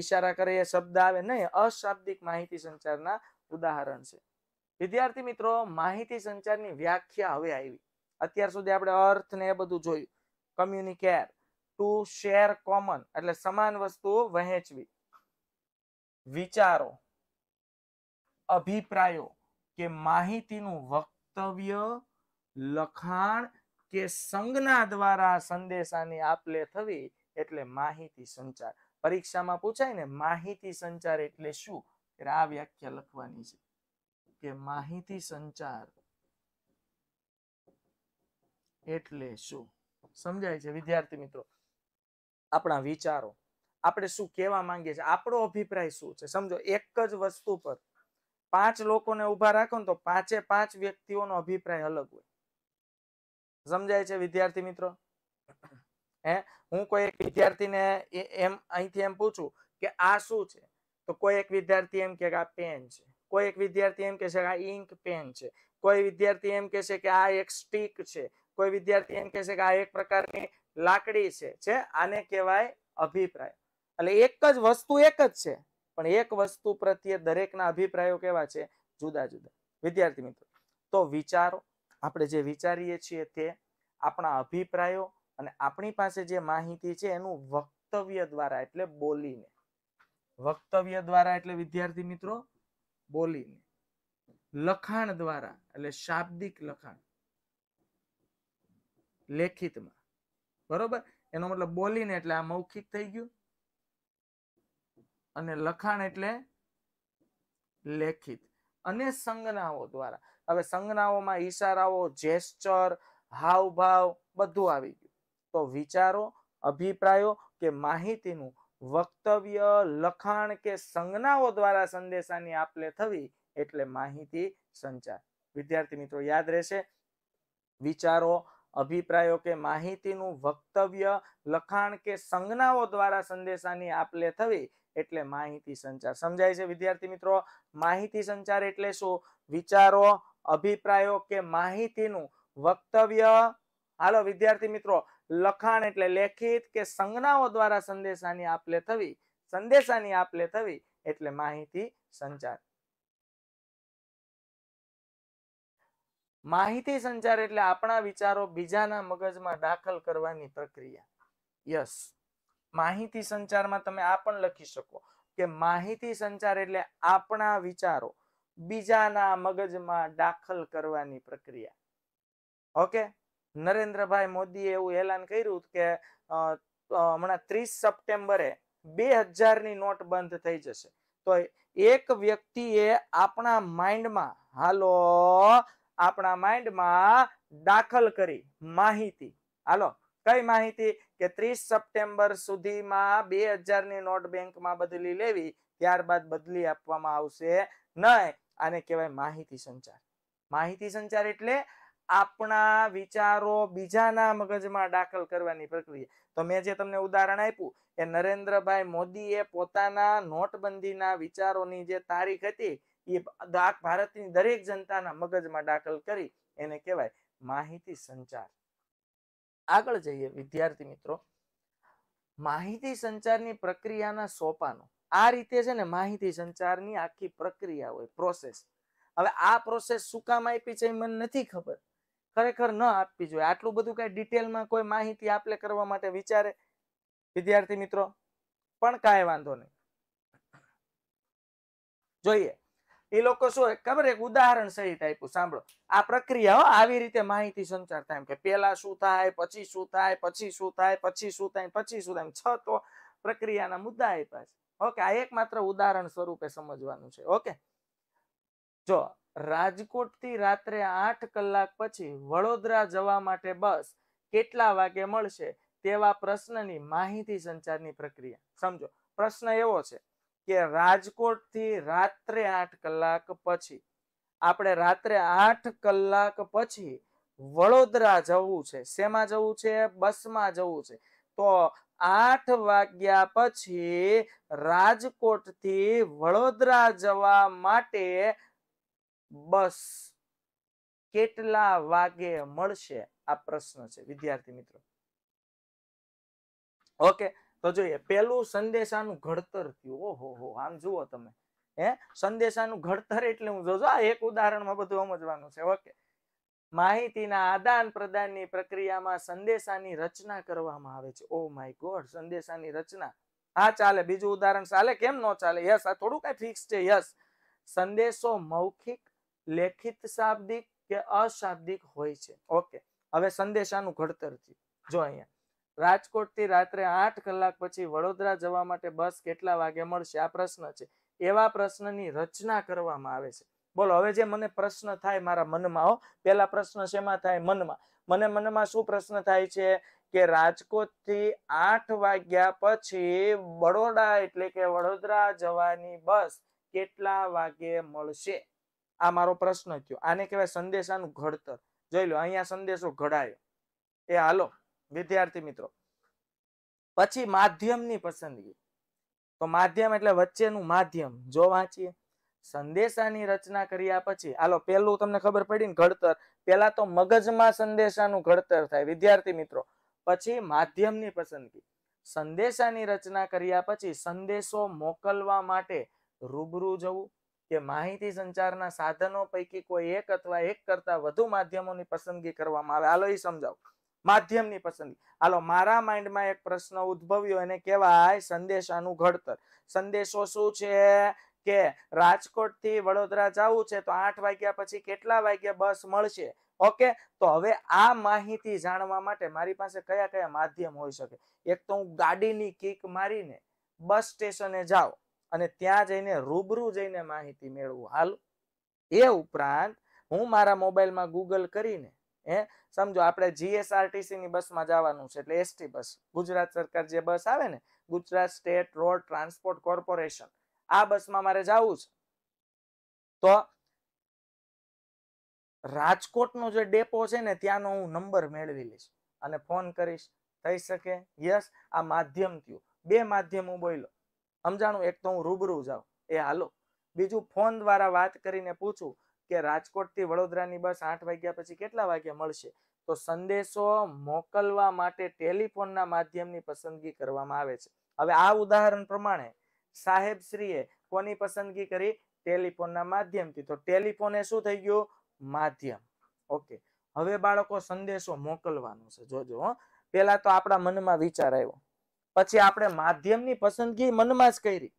ઈશારા કરે એ શબ્દ આવે નહીં અશાબ્દિક માહિતી સંચારના ઉદાહરણ છે વિદ્યાર્થી મિત્રો માહિતી સંચારની વ્યાખ્યા હવે આવી અત્યાર સુધી આપણે અર્થ ને એ બધું જોયું કમ્યુનિકેર ટુ શેર કોમન એટલે સમાન વસ્તુ વહેંચવી વિચારો અભિપ્રાયો કે માહિતીનું વક્તવ્ય લખાણ કે સંજ્ઞા દ્વારા સંદેશાની આપલે થવી એટલે માહિતી સંચાર પરીક્ષામાં પૂછાય ને માહિતી સંચાર એટલે શું એટલે આ વ્યાખ્યા લખવાની છે કે માહિતી સંચાર એટલે શું સમજાય છે વિદ્યાર્થી મિત્રો આપણા વિચારો આપણે શું કહેવા માંગીએ છીએ આપણો અભિપ્રાય શું છે સમજો એક જ વસ્તુ પર પાંચ લોકોને ઉભા રાખો ને તો પાંચે પાંચ વ્યક્તિઓનો અભિપ્રાય અલગ હોય સમજાય છે વિદ્યાર્થી મિત્રો હે હું કોઈ એક વિદ્યાર્થીને એમ અહીંથી એમ પૂછું કે આ શું છે તો કોઈ એક વિદ્યાર્થી એમ કે આ પેન છે કોઈ એક વિદ્યાર્થી એમ કે છે આ ઇંક પેન છે કોઈ વિદ્યાર્થી એમ કે છે કે આ એક સ્ટીક છે કોઈ વિદ્યાર્થી એમ કે છે કે આ એક પ્રકારની લાકડી છે જે આને કહેવાય અભિપ્રાય એટલે એક જ વસ્તુ એક જ છે પણ એક વસ્તુ પ્રત્યે દરેકના અભિપ્રાયો કેવા છે જુદા જુદા વિદ્યાર્થી મિત્રો તો વિચારો આપણે જે વિચારીએ છીએ તે આપણા અભિપ્રાયો અને આપણી પાસે જે માહિતી છે એનું વક્તવ્ય દ્વારા એટલે બોલીને વક્તવ્ય દ્વારા એટલે વિદ્યાર્થી મિત્રો બોલીને લખાણ દ્વારા એટલે શાબ્દિક લખાણ લેખિતમાં બરોબર એનો મતલબ બોલીને એટલે આ મૌખિક થઈ ગયું અને લખાણ એટલે લેખિત અને સંજ્ઞાઓ દ્વારા હવે સંજ્ઞાઓમાં ઈશારાઓ જેસ્ચર હાવભાવ બધું આવી ગયું તો વિચારો અભિપ્રાયો કે માહિતીનું વક્તવ્ય લખાણ કે સંજ્ઞાઓ દ્વારા સંદેશાની આપલે થવી એટલે માહિતી સંચાર વિદ્યાર્થી મિત્રો યાદ રહેશે વિચારો અભિપ્રાયો કે માહિતીનું વક્તવ્ય લખાણ કે સંજ્ઞાઓ દ્વારા સંદેશાની આપલે થવી એટલે માહિતી સંચાર સમજાય છે વિદ્યાર્થી મિત્રો માહિતી સંચાર એટલે શું વિચારો અભિપ્રાયો કે માહિતીનું વક્તવ્ય હાલો વિદ્યાર્થી મિત્રો લખાણ એટલે લેખિત કે સંજ્ઞાઓ દ્વારા સંદેશાની આપલે થવી સંદેશાની આપલે થવી એટલે માહિતી સંચાર માહિતી સંચાર એટલે આપણા વિચારો બીજાના મગજમાં દાખલ કરવાની પ્રક્રિયા યસ માહિતી સંચારમાં તમે આ પણ લખી શકો કે માહિતી સંચાર એટલે આપણા વિચારો બીજાના મગજમાં દાખલ કરવાની પ્રક્રિયા ઓકે નરેન્દ્રભાઈ મોદીએ એવું એલાન કર્યું કે હમણાં ત્રીસ સપ્ટેમ્બરે બે હજારની નોટ બંધ થઈ જશે તો એક વ્યક્તિએ આપણા માઇન્ડમાં હાલો આપણા માઇન્ડમાં દાખલ કરી માહિતી હાલો કઈ માહિતી કે ત્રીસ સપ્ટેમ્બર સુધીમાં બે હજારની નોટ બેંકમાં બદલી લેવી ત્યારબાદ બદલી આપવામાં આવશે નહીં આને કહેવાય માહિતી સંચાર માહિતી સંચાર એટલે આપણા વિચારો બીજાના મગજમાં દાખલ કરવાની પ્રક્રિયા તો મેં જે તમને ઉદાહરણ આપ્યું એ નરેન્દ્રભાઈ મોદીએ પોતાના નોટબંધીના વિચારોની જે તારીખ હતી એ ભારતની દરેક જનતાના મગજમાં દાખલ કરી એને કહેવાય માહિતી સંચાર આગળ જઈએ વિદ્યાર્થી મિત્રો માહિતી સંચારની પ્રક્રિયાના સોપાનો આ રીતે છે ને માહિતી સંચારની આખી પ્રક્રિયા હોય પ્રોસેસ હવે આ પ્રોસેસ શું કામ આપી છે એ મને નથી ખબર ખરેખર ન આપવી જોઈએ આટલું બધું કઈ ડિટેલમાં કોઈ માહિતી આપલે કરવા માટે વિચારે વિદ્યાર્થી મિત્રો પણ કાંઈ વાંધો નહીં જોઈએ એ લોકો શું ખબર એક ઉદાહરણ સહિત આપ્યું સાંભળો આ પ્રક્રિયા આવી રીતે માહિતી સંચાર થાય એમ કે પેલા શું થાય પછી શું થાય પછી શું થાય પછી શું થાય પછી શું થાય છ તો પ્રક્રિયાના મુદ્દા આપ્યા છે ઓકે આ એક માત્ર ઉદાહરણ સ્વરૂપે સમજવાનું છે ઓકે જો રાજકોટથી રાત્રે આઠ કલાક પછી વડોદરા જવા માટે બસ કેટલા વાગે મળશે તેવા પ્રશ્નની માહિતી સંચારની પ્રક્રિયા સમજો પ્રશ્ન એવો છે કે રાજકોટથી રાત્રે આઠ કલાક પછી આપણે રાત્રે આઠ કલાક પછી વડોદરા જવું છે શેમાં જવું છે બસમાં જવું છે તો આઠ વાગ્યા પછી રાજકોટથી વડોદરા જવા માટે બસ કેટલા વાગે મળશે આ પ્રશ્ન છે વિદ્યાર્થી મિત્રો ઓકે તો જોઈએ પેલું સંદેશાનું ઘડતર થયું ઓહો હો આમ જુઓ તમે હે સંદેશાનું ઘડતર એટલે હું જોજો આ એક ઉદાહરણમાં બધું સમજવાનું છે ઓકે માહિતીના આદાન પ્રદાનની પ્રક્રિયામાં સંદેશાની રચના કરવામાં આવે છે ઓ માય ગોડ સંદેશાની રચના હા ચાલે બીજું ઉદાહરણ ચાલે કેમ ન ચાલે યસ આ થોડું કઈ ફિક્સ છે યસ સંદેશો મૌખિક લેખિત શાબ્દિક કે અશાબ્દિક હોય છે ઓકે હવે સંદેશાનું ઘડતર જો અહીંયા રાજકોટથી રાત્રે આઠ કલાક પછી વડોદરા જવા માટે બસ કેટલા વાગે મળશે આ પ્રશ્ન છે એવા પ્રશ્નની રચના કરવામાં આવે છે બોલો હવે જે મને પ્રશ્ન થાય મારા મનમાં હો પેલા પ્રશ્ન શેમાં થાય મનમાં મને મનમાં શું પ્રશ્ન થાય છે કે રાજકોટ થી આઠ વાગ્યા પછી બરોડા એટલે કે વડોદરા જવાની બસ કેટલા વાગે મળશે આ મારો પ્રશ્ન થયો આને કહેવાય સંદેશાનું ઘડતર જોઈ લો અહીંયા સંદેશો ઘડાયો એ હાલો વિદ્યાર્થી મિત્રો પછી માધ્યમની પસંદગી તો માધ્યમ એટલે વચ્ચેનું માધ્યમ જો વાંચીએ સંદેશાની રચના કર્યા પછી હાલો પહેલું તમને ખબર પડી ને ઘડતર પહેલા તો મગજમાં સંદેશાનું ઘડતર થાય વિદ્યાર્થી મિત્રો પછી માધ્યમની પસંદગી સંદેશાની રચના કર્યા પછી સંદેશો મોકલવા માટે રૂબરૂ જવું કે માહિતી સંચારના સાધનો પૈકી કોઈ એક અથવા એક કરતા વધુ માધ્યમોની પસંદગી કરવામાં આવે હાલો એ સમજાવો માધ્યમની પસંદગી હાલો મારા માઇન્ડમાં એક પ્રશ્ન ઉદ્ભવ્યો એને કહેવાય સંદેશાનું ઘડતર સંદેશો શું છે કે રાજકોટ થી વડોદરા જવું છે તો આઠ વાગ્યા પછી કેટલા વાગ્યા બસ મળશે ઓકે તો હવે આ માહિતી જાણવા માટે મારી પાસે કયા કયા માધ્યમ હોઈ શકે એક તો હું ગાડીની કિક મારીને બસ સ્ટેશને જાઉં અને ત્યાં જઈને રૂબરૂ જઈને માહિતી મેળવું હાલ એ ઉપરાંત હું મારા મોબાઈલમાં ગૂગલ કરીને એ સમજો આપણે જીએસઆરટીસી ની બસમાં જવાનું છે એટલે એસટી બસ ગુજરાત સરકાર જે બસ આવે ને Gujarat state road transport corporation આ બસમાં મારે જવું છે તો રાજકોટનો જે ડેપો છે ને ત્યાંનો હું નંબર મેળવી લઈશ અને ફોન કરીશ થઈ શકે યસ આ માધ્યમ થયું બે માધ્યમ હું બોલ્યો સમજાણું એક તો હું રૂબરૂ જાઉં એ હાલો બીજું ફોન દ્વારા વાત કરીને પૂછું કે રાજકોટથી વડોદરાની બસ આઠ વાગ્યા પછી કેટલા વાગ્યા મળશે તો સંદેશો મોકલવા માટે ટેલિફોનના માધ્યમની પસંદગી કરવામાં આવે છે હવે આ ઉદાહરણ પ્રમાણે સાહેબશ્રીએ કોની પસંદગી કરી ટેલિફોનના માધ્યમથી તો ટેલિફોન એ શું થઈ ગયું માધ્યમ ઓકે હવે બાળકો સંદેશો મોકલવાનો છે જોજો હો પહેલા તો આપણા મનમાં વિચાર આવ્યો પછી આપણે માધ્યમની પસંદગી મનમાં જ કરી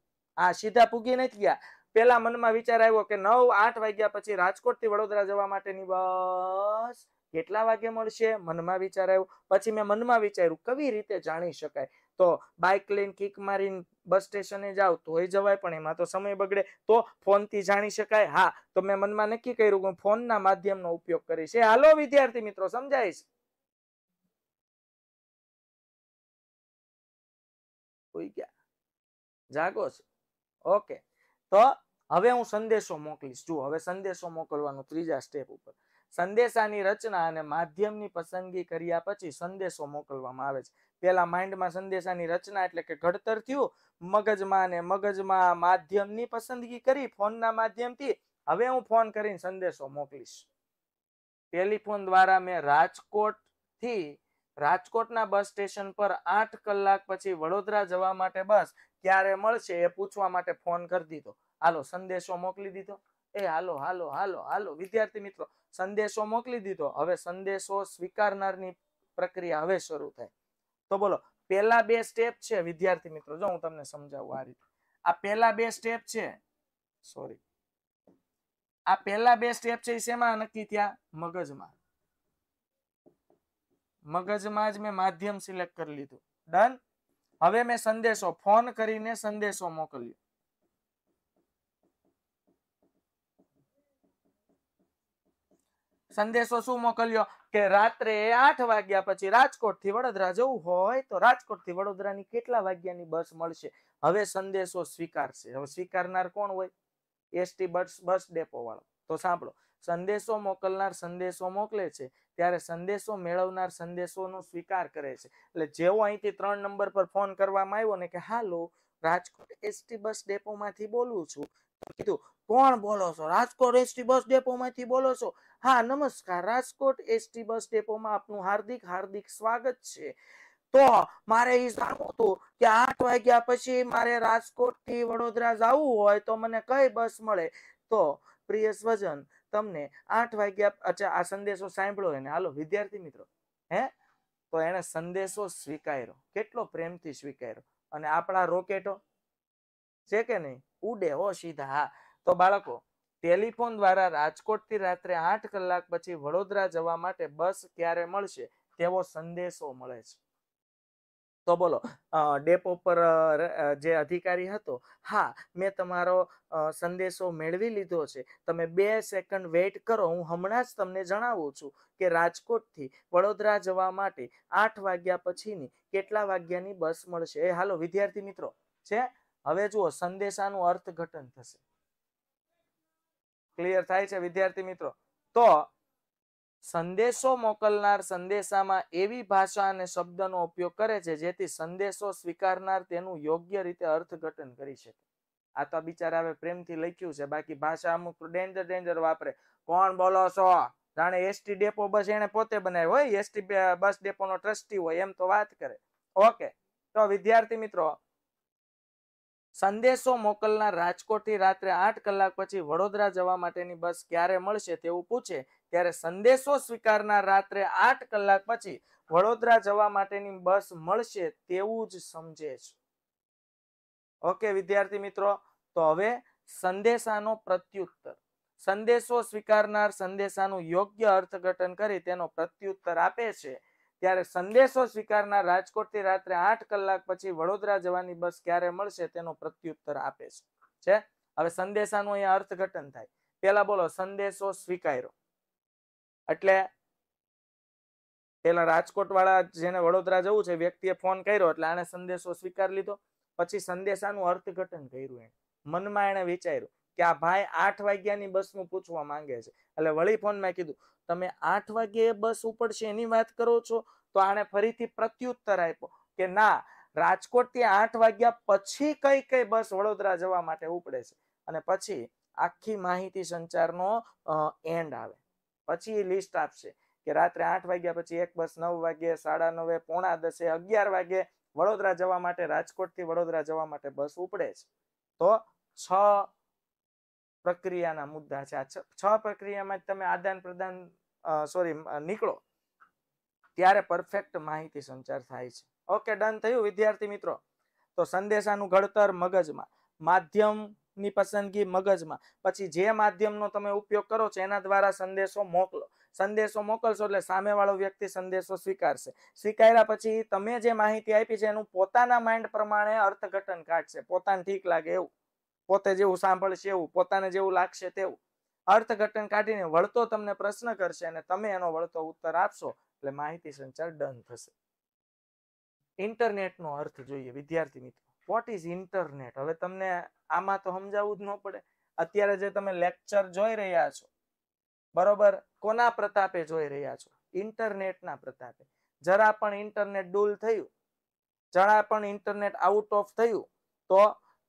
આ સીધા પૂગી નથી ગયા પેલા મનમાં વિચાર આવ્યો કે નવ આઠ વાગ્યા પછી રાજકોટ થી વડોદરા જવા માટેની બસ કેટલા વાગે મળશે મનમાં વિચાર આવ્યો પછી મેં મનમાં વિચાર્યું કઈ રીતે જાણી શકાય તો બાઇક લઈને કિક મારીને બસ સ્ટેશને જાવ તોય જવાય પણ એમાં તો સમય બગડે તો ફોનથી જાણી શકાય હા તો મેં મનમાં નક્કી કર્યું કે ફોનના માધ્યમનો ઉપયોગ કરીશ હાલો વિદ્યાર્થી મિત્રો સમજાય છે કોઈ ગયા જાગો છો ઓકે તો હવે હું સંદેશો મોકલીશ જુઓ હવે સંદેશો મોકલવાનો ત્રીજા સ્ટેપ ઉપર સંદેશાની રચના અને માધ્યમની પસંદગી કર્યા પછી સંદેશો મોકલવામાં આવે છે પેલા માઇન્ડમાં સંદેશાની રચના એટલે કે ઘડતર થયું મગજમાં ને મગજમાં માધ્યમની પસંદગી કરી ફોનના માધ્યમથી હવે હું ફોન કરીને સંદેશો મોકલીશ ટેલિફોન દ્વારા મેં રાજકોટથી રાજકોટના બસ સ્ટેશન પર આઠ કલાક પછી વડોદરા જવા માટે બસ ક્યારે મળશે એ પૂછવા માટે ફોન કરી દીધો હાલો સંદેશો મોકલી દીધો એ હાલો હાલો હાલો હાલો વિદ્યાર્થી મિત્રો સંદેશો મોકલી દીધો હવે સંદેશો સ્વીકારનારની પ્રક્રિયા હવે શરૂ થાય તો બોલો પહેલા બે સ્ટેપ છે વિદ્યાર્થી મિત્રો જો હું તમને સમજાવું આ રીતે આ પહેલા બે સ્ટેપ છે સોરી આ પહેલા બે સ્ટેપ છે એ શેમાં નક્કી થયા મગજમાં મગજમાં જ મેં માધ્યમ સિલેક્ટ કરી લીધું ડન હવે મેં સંદેશો ફોન કરીને સંદેશો મોકલ્યો સંદેશો શું મોકલ્યો કે રાત્રે આઠ વાગ્યા પછી રાજકોટ થી વડોદરા જવું હોય તો રાજકોટ થી વડોદરાની કેટલા વાગ્યાની બસ મળશે હવે સંદેશો સ્વીકારશે હવે સ્વીકારનાર કોણ હોય એસટી બસ બસ ડેપો વાળો તો સાંભળો સંદેશો મોકલનાર સંદેશો મોકલે છે ત્યારે સંદેશો મેળવનાર સંદેશોનો સ્વીકાર કરે છે એટલે જેવો અહીંથી ત્રણ નંબર પર ફોન કરવામાં આવ્યો ને કે હાલો રાજકોટ એસટી બસ ડેપોમાંથી બોલું છું કીધું કોણ બોલો છો રાજકોટ એસટી બસ ડેપોમાંથી બોલો છો હા નમસ્કાર રાજકોટ એસટી બસ ડેપોમાં આપનું હાર્દિક હાર્દિક સ્વાગત છે તો મારે એ જાણવું હતું કે આઠ વાગ્યા પછી મારે રાજકોટ થી વડોદરા જવું હોય તો મને કઈ બસ મળે તો પ્રિય સ્વજન તમને આઠ વાગ્યા અચ્છા આ સંદેશો સાંભળો એને હાલો વિદ્યાર્થી મિત્રો હે તો એને સંદેશો સ્વીકાર્યો કેટલો પ્રેમથી સ્વીકાર્યો અને આપણા રોકેટો છે કે નહીં ઉડે હો સીધા હા તો બાળકો ટેલિફોન દ્વારા રાજકોટથી રાત્રે આઠ કલાક પછી વડોદરા જવા માટે બસ ક્યારે મળશે તેવો સંદેશો મળે છે તો બોલો ડેપો પર જે અધિકારી હતો હા મેં તમારો સંદેશો મેળવી લીધો છે તમે બે સેકન્ડ વેઇટ કરો હું હમણાં જ તમને જણાવું છું કે રાજકોટથી વડોદરા જવા માટે આઠ વાગ્યા પછીની કેટલા વાગ્યાની બસ મળશે એ હાલો વિદ્યાર્થી મિત્રો છે હવે જુઓ સંદેશાનું અર્થઘટન થશે ક્લિયર થાય છે વિદ્યાર્થી મિત્રો તો સંદેશો મોકલનાર સંદેશામાં એવી ભાષા અને શબ્દનો ઉપયોગ કરે છે જેથી સંદેશો સ્વીકારનાર તેનું યોગ્ય રીતે અર્થઘટન કરી શકે આ તો બિચારા હવે પ્રેમથી લખ્યું છે બાકી ભાષા અમુક ડેન્જર ડેન્જર વાપરે કોણ બોલો છો જાણે એસટી ડેપો બસ એને પોતે બનાવ્યો હોય એસટી બસ ડેપો નો ટ્રસ્ટી હોય એમ તો વાત કરે ઓકે તો વિદ્યાર્થી મિત્રો સંદેશો મોકલનાર રાજકોટથી રાત્રે આઠ કલાક પછી વડોદરા જવા માટેની બસ ક્યારે મળશે તેવું પૂછે ત્યારે સંદેશો સ્વીકારનાર રાત્રે આઠ કલાક પછી વડોદરા જવા માટેની બસ મળશે તેવું જ સમજે છે ઓકે વિદ્યાર્થી મિત્રો તો હવે સંદેશાનો પ્રત્યુત્તર સંદેશો સ્વીકારનાર સંદેશાનું યોગ્ય અર્થઘટન કરી તેનો પ્રત્યુત્તર આપે છે ત્યારે સંદેશો સ્વીકારનાર રાજકોટથી રાત્રે આઠ કલાક પછી વડોદરા જવાની બસ ક્યારે મળશે તેનો પ્રત્યુત્તર આપે છે હવે સંદેશાનું અહીંયા અર્થઘટન થાય પેલા બોલો સંદેશો સ્વીકાર્યો એટલે પેલા રાજકોટ વાળા જેને વડોદરા જવું છે વ્યક્તિએ ફોન કર્યો એટલે આને સંદેશો સ્વીકાર લીધો પછી સંદેશાનું અર્થઘટન કર્યું એને મનમાં એને વિચાર્યું કે આ ભાઈ આઠ વાગ્યાની નું પૂછવા માંગે છે એટલે વળી ફોન ફોનમાં કીધું તમે આઠ વાગે બસ ઉપડશે એની વાત કરો છો તો આને ફરીથી પ્રત્યુત્તર આપ્યો કે ના રાજકોટથી આઠ વાગ્યા પછી કઈ કઈ બસ વડોદરા જવા માટે ઉપડે છે અને પછી આખી માહિતી સંચારનો એન્ડ આવે પછી એ લિસ્ટ આપશે કે રાત્રે આઠ વાગ્યા પછી એક બસ નવ વાગે સાડા નવે પોણા દસે અગિયાર વાગે વડોદરા જવા માટે રાજકોટથી વડોદરા જવા માટે બસ ઉપડે છે તો છ પ્રક્રિયાના મુદ્દા છે આ છ પ્રક્રિયામાં તમે આદાન પ્રદાન સોરી નીકળો ત્યારે પરફેક્ટ માહિતી સંચાર થાય છે ઓકે ડન થયું વિદ્યાર્થી મિત્રો તો સંદેશાનું ઘડતર મગજમાં માધ્યમની પસંદગી મગજમાં પછી જે માધ્યમનો તમે ઉપયોગ કરો છો એના દ્વારા સંદેશો મોકલો સંદેશો મોકલશો એટલે સામેવાળો વ્યક્તિ સંદેશો સ્વીકારશે સ્વીકાર્યા પછી તમે જે માહિતી આપી છે એનું પોતાના માઇન્ડ પ્રમાણે અર્થઘટન કાઢશે પોતાને ઠીક લાગે એવું પોતે જેવું સાંભળશે એવું પોતાને જેવું લાગશે તેવું અર્થઘટન કાઢીને વળતો તમને પ્રશ્ન કરશે અને તમે એનો વળતો ઉત્તર આપશો એટલે માહિતી સંચાર ડન થશે ઇન્ટરનેટનો અર્થ જોઈએ વિદ્યાર્થી મિત્રો વોટ ઇઝ ઇન્ટરનેટ હવે તમને આમાં તો સમજાવવું જ ન પડે અત્યારે જે તમે લેક્ચર જોઈ રહ્યા છો બરોબર કોના પ્રતાપે જોઈ રહ્યા છો ઇન્ટરનેટના પ્રતાપે જરા પણ ઇન્ટરનેટ ડૂલ થયું જરા પણ ઇન્ટરનેટ આઉટ ઓફ થયું તો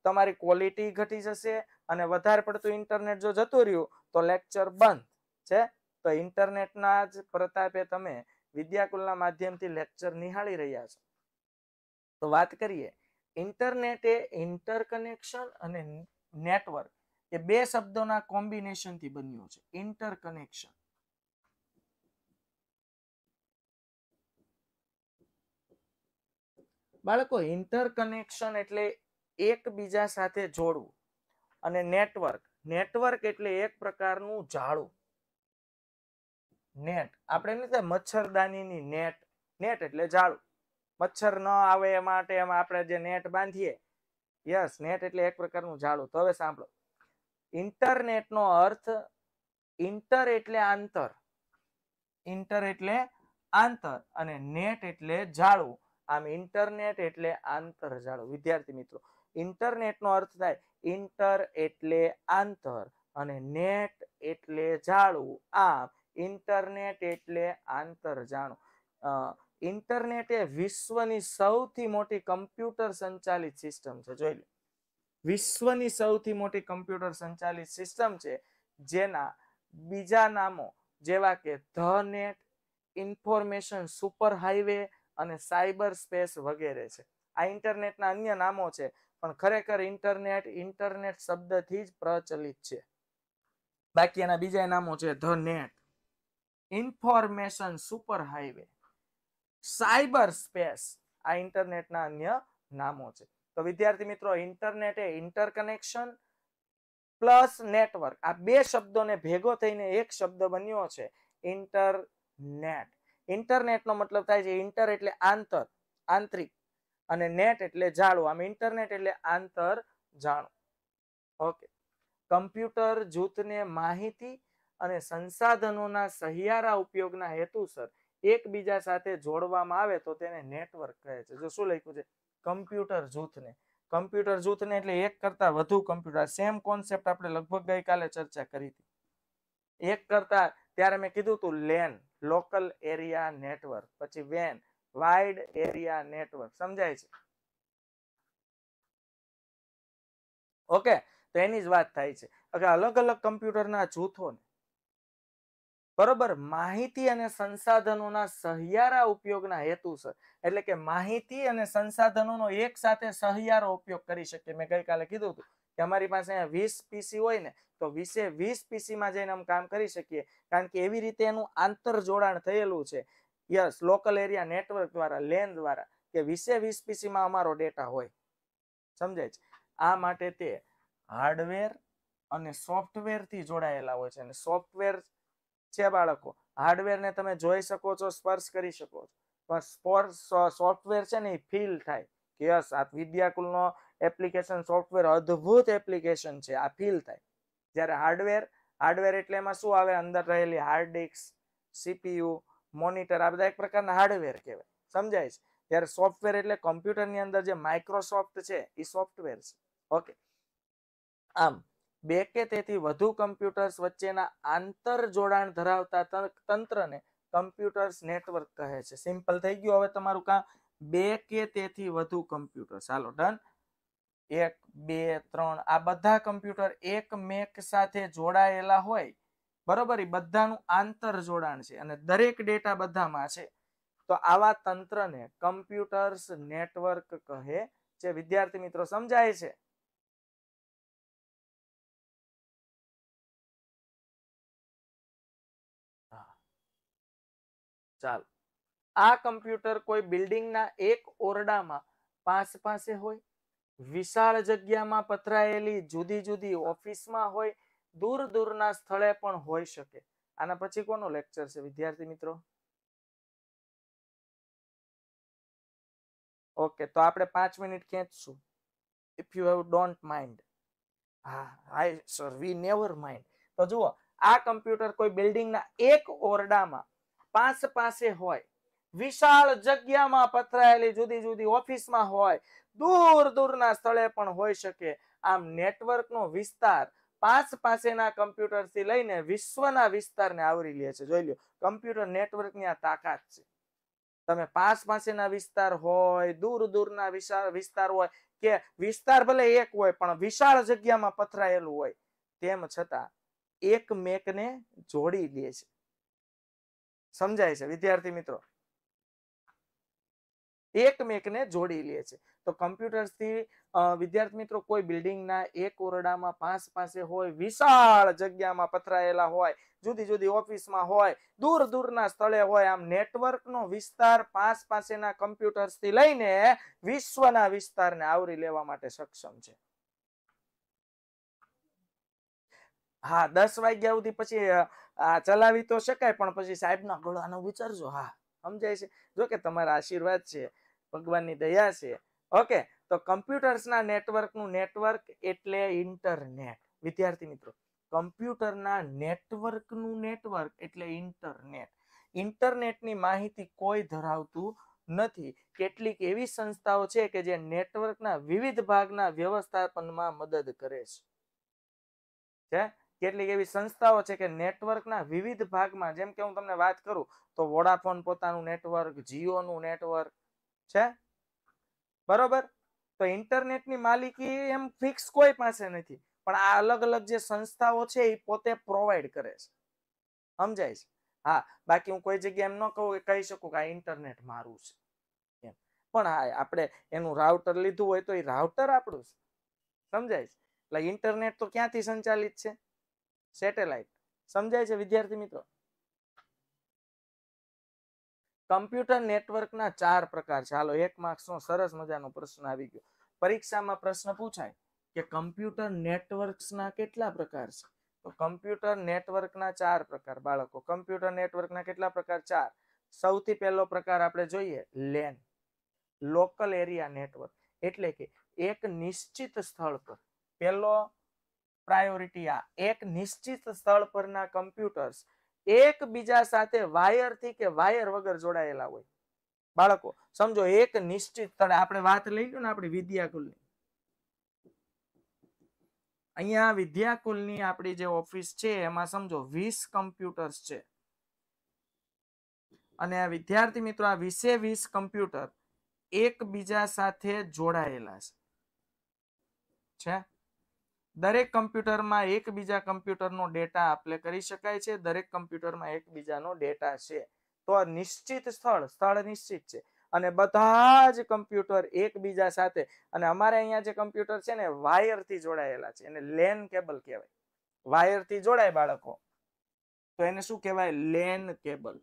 તમારી ક્વોલિટી ઘટી જશે અને વધારે પડતું ઇન્ટરનેટ જો જતું રહ્યું તો લેક્ચર બંધ છે તો ઇન્ટરનેટના જ પ્રતાપે તમે વિદ્યાકુલના માધ્યમથી લેક્ચર નિહાળી રહ્યા છો તો વાત કરીએ ઇન્ટરનેટે ઇન્ટરકનેક્શન અને નેટવર્ક એ બે શબ્દોના કોમ્બિનેશનથી બન્યું છે ઇન્ટરકનેક્શન બાળકો ઇન્ટરકનેક્શન એટલે એકબીજા સાથે જોડવું અને નેટવર્ક નેટવર્ક એટલે એક પ્રકારનું જાળું નેટ આપણે નથી મચ્છરદાનીની નેટ નેટ એટલે જાળું મચ્છર ન આવે એ માટે આપણે જે નેટ બાંધીએ યસ નેટ એટલે એક પ્રકારનું જાળું તો હવે સાંભળો ઇન્ટરનેટનો અર્થ ઇન્ટર એટલે આંતર ઇન્ટર એટલે આંતર અને નેટ એટલે જાળવું આમ ઇન્ટરનેટ એટલે આંતર જાળવું વિદ્યાર્થી મિત્રો ઇન્ટરનેટનો અર્થ થાય ઇન્ટર એટલે આંતર અને નેટ એટલે જાળવું આમ ઇન્ટરનેટ એટલે આંતર જાણવું ઇન્ટરનેટ એ વિશ્વની સૌથી મોટી કમ્પ્યુટર સંચાલિત સિસ્ટમ છે જોઈ લો વિશ્વની સૌથી મોટી કમ્પ્યુટર સંચાલિત સિસ્ટમ છે જેના બીજા નામો જેવા કે the net information super highway અને સાયબર સ્પેસ વગેરે છે આ ઇન્ટરનેટના અન્ય નામો છે પણ ખરેખર ઇન્ટરનેટ ઇન્ટરનેટ શબ્દથી જ પ્રચલિત છે બાકી એના બીજા નામો છે the net information super highway cyber space આ ઇન્ટરનેટના અન્ય નામો છે તો વિદ્યાર્થી મિત્રો ઇન્ટરનેટ એ ઇન્ટરકનેક્શન પ્લસ નેટવર્ક આ બે શબ્દોને ભેગો થઈને એક શબ્દ બન્યો છે ઇન્ટરનેટ ઇન્ટરનેટનો મતલબ થાય છે ઇન્ટર એટલે આંતર આંતરિક અને નેટ એટલે જાળવું આમ ઇન્ટરનેટ એટલે આંતર જાણો ઓકે કમ્પ્યુટર જૂથને માહિતી અને સંસાધનોના સહિયારા ઉપયોગના હેતુસર એકબીજા સાથે જોડવામાં આવે તો તેને નેટવર્ક કહે છે જો શું લખ્યું છે કમ્પ્યુટર જૂથને કમ્પ્યુટર જૂથને એટલે એક કરતા વધુ કમ્પ્યુટર સેમ કોન્સેપ્ટ આપણે લગભગ ગઈકાલે ચર્ચા કરી હતી એક કરતા ત્યારે મેં કીધું હતું લેન લોકલ એરિયા નેટવર્ક પછી વેન વાઇડ એરિયા નેટવર્ક સમજાય છે ઓકે તો એની જ વાત થાય છે અલગ અલગ કમ્પ્યુટરના જૂથોને બરોબર માહિતી અને સંસાધનોના સહિયારા ઉપયોગના હેતુસર એટલે કે માહિતી અને સંસાધનોનો એક સાથે સહિયારો ઉપયોગ કરી શકીએ મેં ગઈકાલે કીધું હતું કે અમારી પાસે અહીંયા વીસ પીસી હોય ને તો વીસે વીસ પીસીમાં જઈને અમે કામ કરી શકીએ કારણ કે એવી રીતે એનું આંતર જોડાણ થયેલું છે યસ લોકલ એરિયા નેટવર્ક દ્વારા લેન દ્વારા કે વીસે વીસ પીસીમાં અમારો ડેટા હોય સમજાય છે આ માટે તે હાર્ડવેર અને સોફ્ટવેરથી જોડાયેલા હોય છે અને સોફ્ટવેર છે બાળકો હાર્ડવેરને તમે જોઈ શકો છો સ્પર્શ કરી શકો છો પણ સ્પોર્ટ સોફ્ટવેર છે ને એ ફીલ થાય કે યસ આ વિદ્યાકુલનો એપ્લિકેશન સોફ્ટવેર અદ્ભુત એપ્લિકેશન છે આ ફીલ થાય જ્યારે હાર્ડવેર હાર્ડવેર એટલે એમાં શું આવે અંદર રહેલી હાર્ડ ડિસ્ક સીપીયુ મોનિટર આ બધા એક પ્રકારના હાર્ડવેર કહેવાય સમજાય છે ત્યારે સોફ્ટવેર એટલે કોમ્પ્યુટરની અંદર જે માઇક્રોસોફ્ટ છે એ સોફ્ટવેર છે ઓકે આમ બે કે તેથી વધુ કમ્પ્યુટર્સ વચ્ચેના આંતર જોડાણ ધરાવતા તંત્રને કમ્પ્યુટર્સ નેટવર્ક કહે છે સિમ્પલ થઈ ગયું હવે તમારું કામ બે કે તેથી વધુ કમ્પ્યુટર ચાલો ડન એક બે ત્રણ આ બધા કમ્પ્યુટર એક મેક સાથે જોડાયેલા હોય બરોબર બધાનું આંતર જોડાણ છે અને દરેક ડેટા બધામાં છે તો આવા તંત્રને કમ્પ્યુટર્સ નેટવર્ક કહે છે વિદ્યાર્થી મિત્રો સમજાય છે ચાલો આ કમ્પ્યુટર કોઈ બિલ્ડિંગના એક ઓરડામાં પાસ પાસે હોય વિશાળ જગ્યામાં પથરાયેલી જુદી જુદી ઓફિસમાં હોય દૂર દૂરના સ્થળે પણ હોઈ શકે આના પછી કોનો લેક્ચર છે વિદ્યાર્થી મિત્રો ઓકે તો આપણે પાંચ મિનિટ ખેંચશું if you have don't mind હા hi sir we never mind તો જુઓ આ કમ્પ્યુટર કોઈ બિલ્ડિંગના એક ઓરડામાં પાંચ પાસે હોય વિશાળ જગ્યામાં પથરાયેલી જુદી જુદી ઓફિસમાં હોય દૂર દૂરના સ્થળે પણ હોઈ શકે આમ નેટવર્કનો વિસ્તાર પાસ પાસેના થી લઈને વિશ્વના વિસ્તારને આવરી લે છે જોઈ લો કમ્પ્યુટર નેટવર્કની આ તાકાત છે તમે પાસ પાસેના વિસ્તાર હોય દૂર દૂરના વિશાળ વિસ્તાર હોય કે વિસ્તાર ભલે એક હોય પણ વિશાળ જગ્યામાં પથરાયેલું હોય તેમ છતાં એક મેકને જોડી લે છે સમજાય છે વિદ્યાર્થી મિત્રો એકમેકને જોડી લે છે તો કમ્પ્યુટર્સથી વિદ્યાર્થી મિત્રો કોઈ બિલ્ડિંગના એક ઓરડામાં પાસ પાસે હોય વિશાળ જગ્યામાં પથરાયેલા હોય જુદી જુદી ઓફિસમાં હોય દૂર દૂરના સ્થળે હોય આમ નેટવર્કનો વિસ્તાર પાસ પાસેના કમ્પ્યુટર્સથી લઈને વિશ્વના વિસ્તારને આવરી લેવા માટે સક્ષમ છે હા દસ વાગ્યા સુધી પછી ચલાવી તો શકાય પણ પછી સાહેબના ગળાનો વિચારજો હા સમજાય છે જો કે તમારા આશીર્વાદ છે ભગવાનની દયા છે ઓકે તો કમ્પ્યુટર્સના નેટવર્કનું નેટવર્ક એટલે ઇન્ટરનેટ વિદ્યાર્થી મિત્રો કમ્પ્યુટરના નેટવર્કનું નેટવર્ક એટલે ઇન્ટરનેટ ઇન્ટરનેટની માહિતી કોઈ ધરાવતું નથી કેટલીક એવી સંસ્થાઓ છે કે જે નેટવર્કના વિવિધ ભાગના વ્યવસ્થાપનમાં મદદ કરે છે કેટલીક એવી સંસ્થાઓ છે કે નેટવર્કના વિવિધ ભાગમાં જેમ કે હું તમને વાત કરું તો વોડાફોન પોતાનું નેટવર્ક જીઓનું નેટવર્ક છે બરોબર તો ઇન્ટરનેટની માલિકી એમ ફિક્સ કોઈ પાસે નથી પણ આ અલગ અલગ જે સંસ્થાઓ છે એ પોતે પ્રોવાઈડ કરે છે સમજાય છે હા બાકી હું કોઈ જગ્યાએ એમ ન કહું કહી શકું કે આ ઇન્ટરનેટ મારું છે એમ પણ હા આપણે એનું રાઉટર લીધું હોય તો એ રાઉટર આપણું છે સમજાય છે એટલે ઇન્ટરનેટ તો ક્યાંથી સંચાલિત છે સેટેલાઇટ સમજાય છે વિદ્યાર્થી મિત્રો કમ્પ્યુટર નેટવર્કના ચાર પ્રકાર છે હાલો એક માર્ક્સનો સરસ મજાનો પ્રશ્ન આવી ગયો પરીક્ષામાં પ્રશ્ન પૂછાય કે કમ્પ્યુટર નેટવર્ક્સના કેટલા પ્રકાર છે તો કમ્પ્યુટર નેટવર્કના ચાર પ્રકાર બાળકો કમ્પ્યુટર નેટવર્કના કેટલા પ્રકાર ચાર સૌથી પહેલો પ્રકાર આપણે જોઈએ લેન લોકલ એરિયા નેટવર્ક એટલે કે એક નિશ્ચિત સ્થળ પર પહેલો પ્રાયોરિટી આ એક નિશ્ચિત સ્થળ પરના કમ્પ્યુટર્સ એકબીજા સાથે વાયરથી કે વાયર વગર જોડાયેલા હોય બાળકો સમજો એક નિશ્ચિત સ્થળે આપણે વાત લઈ લો ને આપણી વિદ્યાકુલની અહીંયા વિદ્યાકુલની આપણી જે ઓફિસ છે એમાં સમજો વીસ કમ્પ્યુટર્સ છે અને આ વિદ્યાર્થી મિત્રો આ વીસે વીસ કમ્પ્યુટર એકબીજા સાથે જોડાયેલા છે દરેક કમ્પ્યુટરમાં એકબીજા કમ્પ્યુટરનો ડેટા આપલે કરી શકાય છે દરેક કમ્પ્યુટરમાં એકબીજાનો ડેટા છે તો નિશ્ચિત સ્થળ સ્થળ નિશ્ચિત છે અને બધા જ કમ્પ્યુટર એકબીજા સાથે અને અમારે અહીંયા જે કમ્પ્યુટર છે ને વાયરથી જોડાયેલા છે એને લેન કેબલ કહેવાય વાયરથી જોડાય બાળકો તો એને શું કહેવાય લેન કેબલ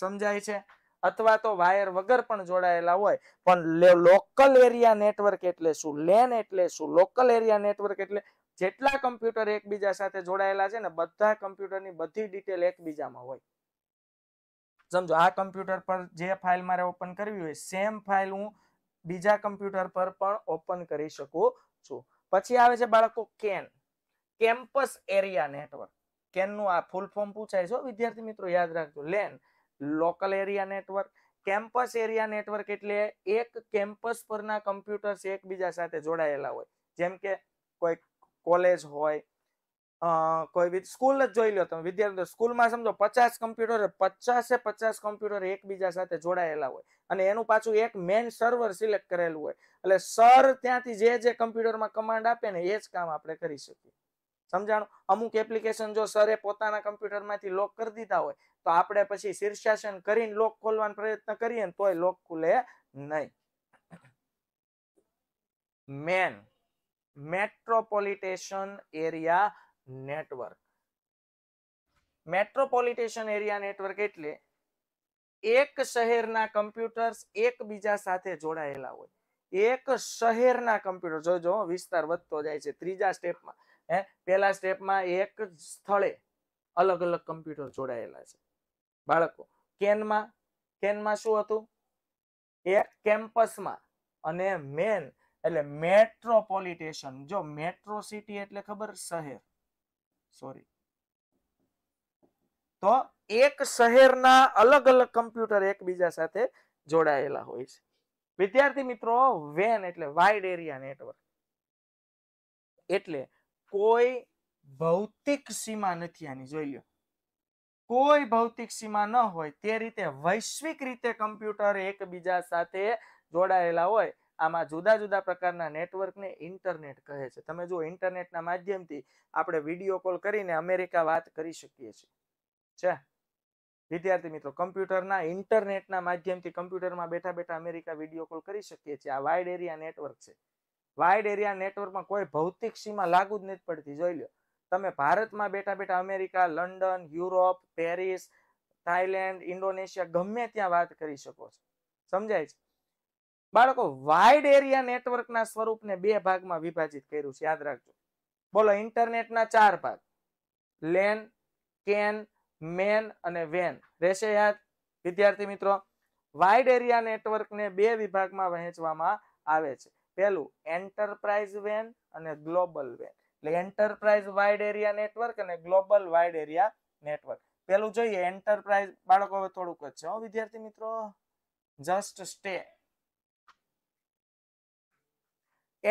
સમજાય છે અથવા તો વાયર વગર પણ જોડાયેલા હોય પણ લોકલ એરિયા નેટવર્ક એટલે શું લેન એટલે શું લોકલ એરિયા નેટવર્ક એટલે જેટલા કમ્પ્યુટર એકબીજા સાથે જોડાયેલા છે ને બધા કમ્પ્યુટરની બધી ડિટેલ એકબીજામાં હોય સમજો આ કમ્પ્યુટર પર જે ફાઇલ મારે ઓપન કરવી હોય સેમ ફાઇલ હું બીજા કમ્પ્યુટર પર પણ ઓપન કરી શકું છું પછી આવે છે બાળકો કેન કેમ્પસ એરિયા નેટવર્ક કેનનું આ ફૂલ ફોર્મ પૂછાય છે વિદ્યાર્થી મિત્રો યાદ રાખજો LAN local area network campus area network એટલે એક કેમ્પસ પરના કમ્પ્યુટર્સ એકબીજા સાથે જોડાયેલા હોય જેમ કે કોઈ કોલેજ હોય કોઈ સ્કૂલ જ જોઈ લો તમે વિદ્યાર્થીઓ સ્કૂલમાં સમજો પચાસ કમ્પ્યુટર પચાસે પચાસ કમ્પ્યુટર એકબીજા સાથે જોડાયેલા હોય અને એનું પાછું એક મેન સર્વર સિલેક્ટ કરેલું હોય એટલે સર ત્યાંથી જે જે કમ્પ્યુટરમાં કમાન્ડ આપે ને એ જ કામ આપણે કરી શકીએ સમજાણું અમુક એપ્લિકેશન જો સરે પોતાના કમ્પ્યુટર માંથી લોક કરી દીધા હોય તો આપણે પછી શીર્ષાસન કરીને લોક ખોલવાનો પ્રયત્ન કરીએ તોય લોક ખુલે નહીં MAN metropolitan area network metropolitan area network એટલે એક શહેરના કમ્પ્યુટર્સ એકબીજા સાથે જોડાયેલા હોય એક શહેરના કમ્પ્યુટર જોજો વિસ્તાર વધતો જાય છે ત્રીજા સ્ટેપમાં હે પેલા સ્ટેપમાં એક સ્થળે અલગ અલગ કમ્પ્યુટર જોડાયેલા છે બાળકો કેનમાં કેનમાં શું હતું એક કેમ્પસમાં અને મેન એટલે મેટ્રોપોલિટેશન જો મેટ્રો સિટી એટલે ખબર શહેર સોરી તો એક શહેરના અલગ અલગ કમ્પ્યુટર એકબીજા સાથે જોડાયેલા હોય છે વિદ્યાર્થી મિત્રો વેન એટલે વાઇડ એરિયા નેટવર્ક એટલે કોઈ ભૌતિક સીમા નથી આની જોઈ લો કોઈ ભૌતિક સીમા ન હોય તે રીતે વૈશ્વિક રીતે કમ્પ્યુટર એકબીજા સાથે જોડાયેલા હોય આમાં જુદા જુદા પ્રકારના નેટવર્કને ઇન્ટરનેટ કહે છે તમે જો ઇન્ટરનેટના માધ્યમથી આપણે વિડીયો કોલ કરીને અમેરિકા વાત કરી શકીએ છીએ વિદ્યાર્થી મિત્રો કમ્પ્યુટરના ઇન્ટરનેટના માધ્યમથી કમ્પ્યુટરમાં બેઠા બેઠા અમેરિકા વિડીયો કોલ કરી શકીએ છીએ આ વાઇડ એરિયા નેટવર્ક છે વાઇડ એરિયા નેટવર્કમાં કોઈ ભૌતિક સીમા લાગુ જ નથી પડતી જોઈ લો તમે ભારતમાં બેઠા બેઠા America London Europe Paris Thailand Indonesia ગમે ત્યાં વાત કરી શકો છો સમજાય છે બાળકો વાઇડ એરિયા નેટવર્કના સ્વરૂપને બે ભાગમાં વિભાજિત કર્યું છે યાદ રાખજો બોલો ઇન્ટરનેટના ચાર ભાગ લેન કેન મેન અને વેન રહેશે યાદ વિદ્યાર્થી મિત્રો વાઇડ એરિયા નેટવર્કને બે વિભાગમાં વહેંચવામાં આવે છે પહેલું એન્ટરપ્રાઇઝ વેન અને ગ્લોબલ વેન એટલે એન્ટરપ્રાઇઝ વાઇડ એરિયા નેટવર્ક અને ગ્લોબલ વાઇડ એરિયા નેટવર્ક પહેલું જોઈએ એન્ટરપ્રાઇઝ બાળકો હવે થોડુંક જ છે વિદ્યાર્થી મિત્રો જસ્ટ સ્ટે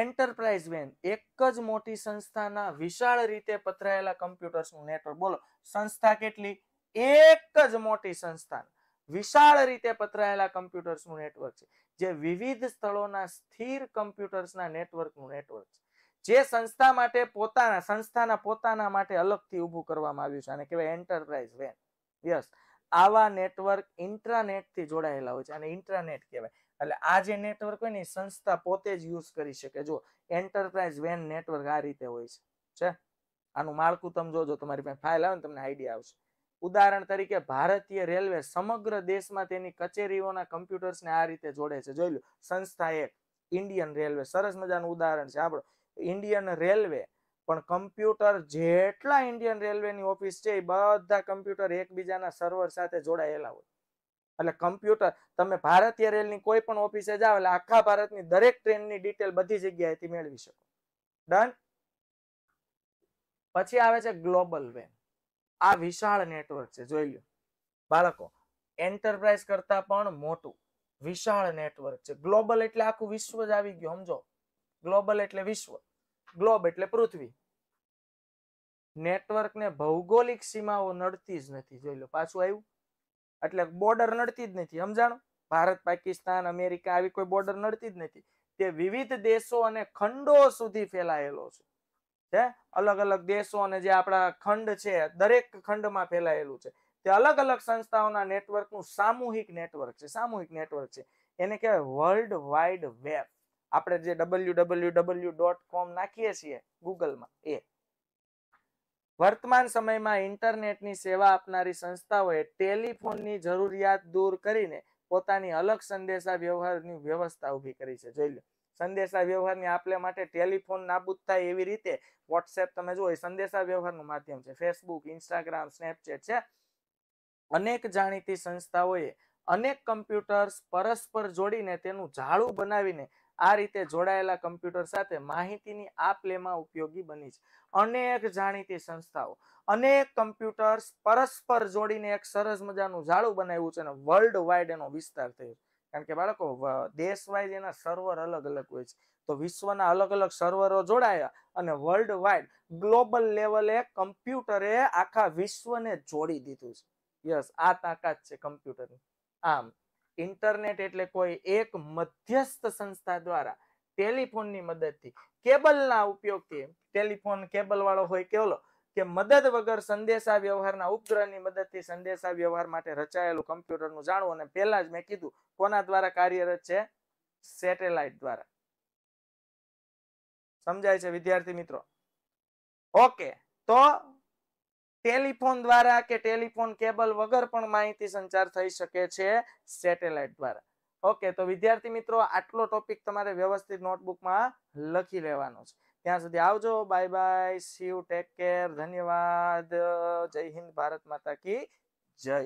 એન્ટરપ્રાઇઝ વેન એક જ મોટી સંસ્થાના વિશાળ રીતે પથરાયેલા નું નેટવર્ક બોલો સંસ્થા કેટલી એક જ મોટી સંસ્થા વિશાળ રીતે પથરાયેલા નું નેટવર્ક છે જે વિવિધ સ્થળોના સ્થિર કમ્પ્યુટર્સના નેટવર્કનું નેટવર્ક છે જે સંસ્થા માટે પોતાના સંસ્થાના પોતાના માટે અલગથી ઊભું કરવામાં આવ્યું છે અને કહેવાય એન્ટરપ્રાઇઝ વેન યસ આવા નેટવર્ક ઇન્ટરનેટથી જોડાયેલા હોય છે અને ઇન્ટરનેટ કહેવાય એટલે આ જે નેટવર્ક હોય ને સંસ્થા પોતે જ યુઝ કરી શકે જો એન્ટરપ્રાઇઝ વેન નેટવર્ક આ રીતે હોય છે આનું માળખું તમે જોજો તમારી પાસે ફાઇલ આવે ને તમને આઈડિયા આવશે ઉદાહરણ તરીકે ભારતીય રેલવે સમગ્ર દેશમાં તેની કચેરીઓના કમ્પ્યુટર્સને આ રીતે જોડે છે જોઈ લો સંસ્થા એક ઇન્ડિયન રેલવે સરસ મજાનું ઉદાહરણ છે આપણો ઇન્ડિયન રેલવે પણ કમ્પ્યુટર જેટલા ઇન્ડિયન રેલવેની ઓફિસ છે એ બધા કમ્પ્યુટર એકબીજાના સર્વર સાથે જોડાયેલા હોય એટલે કમ્પ્યુટર તમે ભારતીય રેલની કોઈ પણ ઓફિસે જાઓ એટલે આખા ભારતની દરેક ટ્રેનની ડિટેલ બધી જગ્યાએથી મેળવી શકો ડન પછી આવે છે ગ્લોબલ વેન આ વિશાળ નેટવર્ક છે જોઈ લો બાળકો એન્ટરપ્રાઇઝ કરતા પણ મોટું વિશાળ નેટવર્ક છે ગ્લોબલ એટલે આખું વિશ્વ જ આવી ગયું સમજો ગ્લોબલ એટલે વિશ્વ ગ્લોબ એટલે પૃથ્વી નેટવર્ક ને ભૌગોલિક સીમાઓ નડતી જ નથી જોઈ લો પાછું આવ્યું એટલે બોર્ડર નડતી જ નથી સમજાણું ભારત પાકિસ્તાન અમેરિકા આવી કોઈ બોર્ડર નડતી જ નથી તે વિવિધ દેશો અને ખંડો સુધી ફેલાયેલો છે છે અલગ અલગ દેશો અને જે આપણા ખંડ છે દરેક ખંડમાં ફેલાયેલું છે તે અલગ અલગ સંસ્થાઓના નેટવર્કનું સામૂહિક નેટવર્ક છે સામૂહિક નેટવર્ક છે એને કહેવાય વર્લ્ડ વાઇડ વેબ આપણે જે ડબલ્યુ નાખીએ છીએ ગૂગલમાં એ વર્તમાન સમયમાં ઇન્ટરનેટની સેવા આપનારી સંસ્થાઓએ ટેલિફોનની જરૂરિયાત દૂર કરીને પોતાની અલગ સંદેશા વ્યવહારની વ્યવસ્થા ઊભી કરી છે જોઈ લો સંદેશા વ્યવહારની આપલે માટે ટેલિફોન નાબૂદ થાય એવી રીતે વોટ્સએપ તમે જુઓ સંદેશા વ્યવહારનું માધ્યમ છે ફેસબુક ઇન્સ્ટાગ્રામ સ્નેપચેટ છે અનેક જાણીતી સંસ્થાઓએ અનેક કમ્પ્યુટર્સ પરસ્પર જોડીને તેનું જાળું બનાવીને આ રીતે જોડાયેલા કમ્પ્યુટર સાથે માહિતીની આપ લેમાં ઉપયોગી બની છે અનેક જાણીતી સંસ્થાઓ અનેક કમ્પ્યુટર્સ પરસ્પર જોડીને એક સરસ મજાનું જાળું બનાવ્યું છે અને વર્લ્ડ વાઇડ એનો વિસ્તાર થયો છે કારણ કે બાળકો દેશ વાઇઝ એના સર્વર અલગ અલગ હોય છે તો વિશ્વના અલગ અલગ સર્વરો જોડાયા અને વર્લ્ડ વાઇડ ગ્લોબલ લેવલે કમ્પ્યુટરે આખા વિશ્વને જોડી દીધું છે યસ આ તાકાત છે કમ્પ્યુટરની આમ ઇન્ટરનેટ એટલે કોઈ એક મધ્યસ્થ સંસ્થા દ્વારા ટેલિફોનની મદદથી કેબલના ઉપયોગથી ટેલિફોન કેબલ વાળો હોય કે ઓલો કે મદદ વગર સંદેશા વ્યવહારના ઉપગ્રહની મદદથી સંદેશા વ્યવહાર માટે રચાયેલું કમ્પ્યુટરનું જાણવું અને પહેલા જ મેં કીધું કોના દ્વારા કાર્યરત છે સેટેલાઇટ દ્વારા સમજાય છે વિદ્યાર્થી મિત્રો ઓકે તો ટેલિફોન દ્વારા કે ટેલિફોન કેબલ વગર પણ માહિતી સંચાર થઈ શકે છે સેટેલાઇટ દ્વારા ઓકે તો વિદ્યાર્થી મિત્રો આટલો ટોપિક તમારે વ્યવસ્થિત નોટબુકમાં લખી લેવાનો છે ત્યાં સુધી આવજો bye bye see you take care ધન્યવાદ જય હિન્દ ભારત માતા કી જય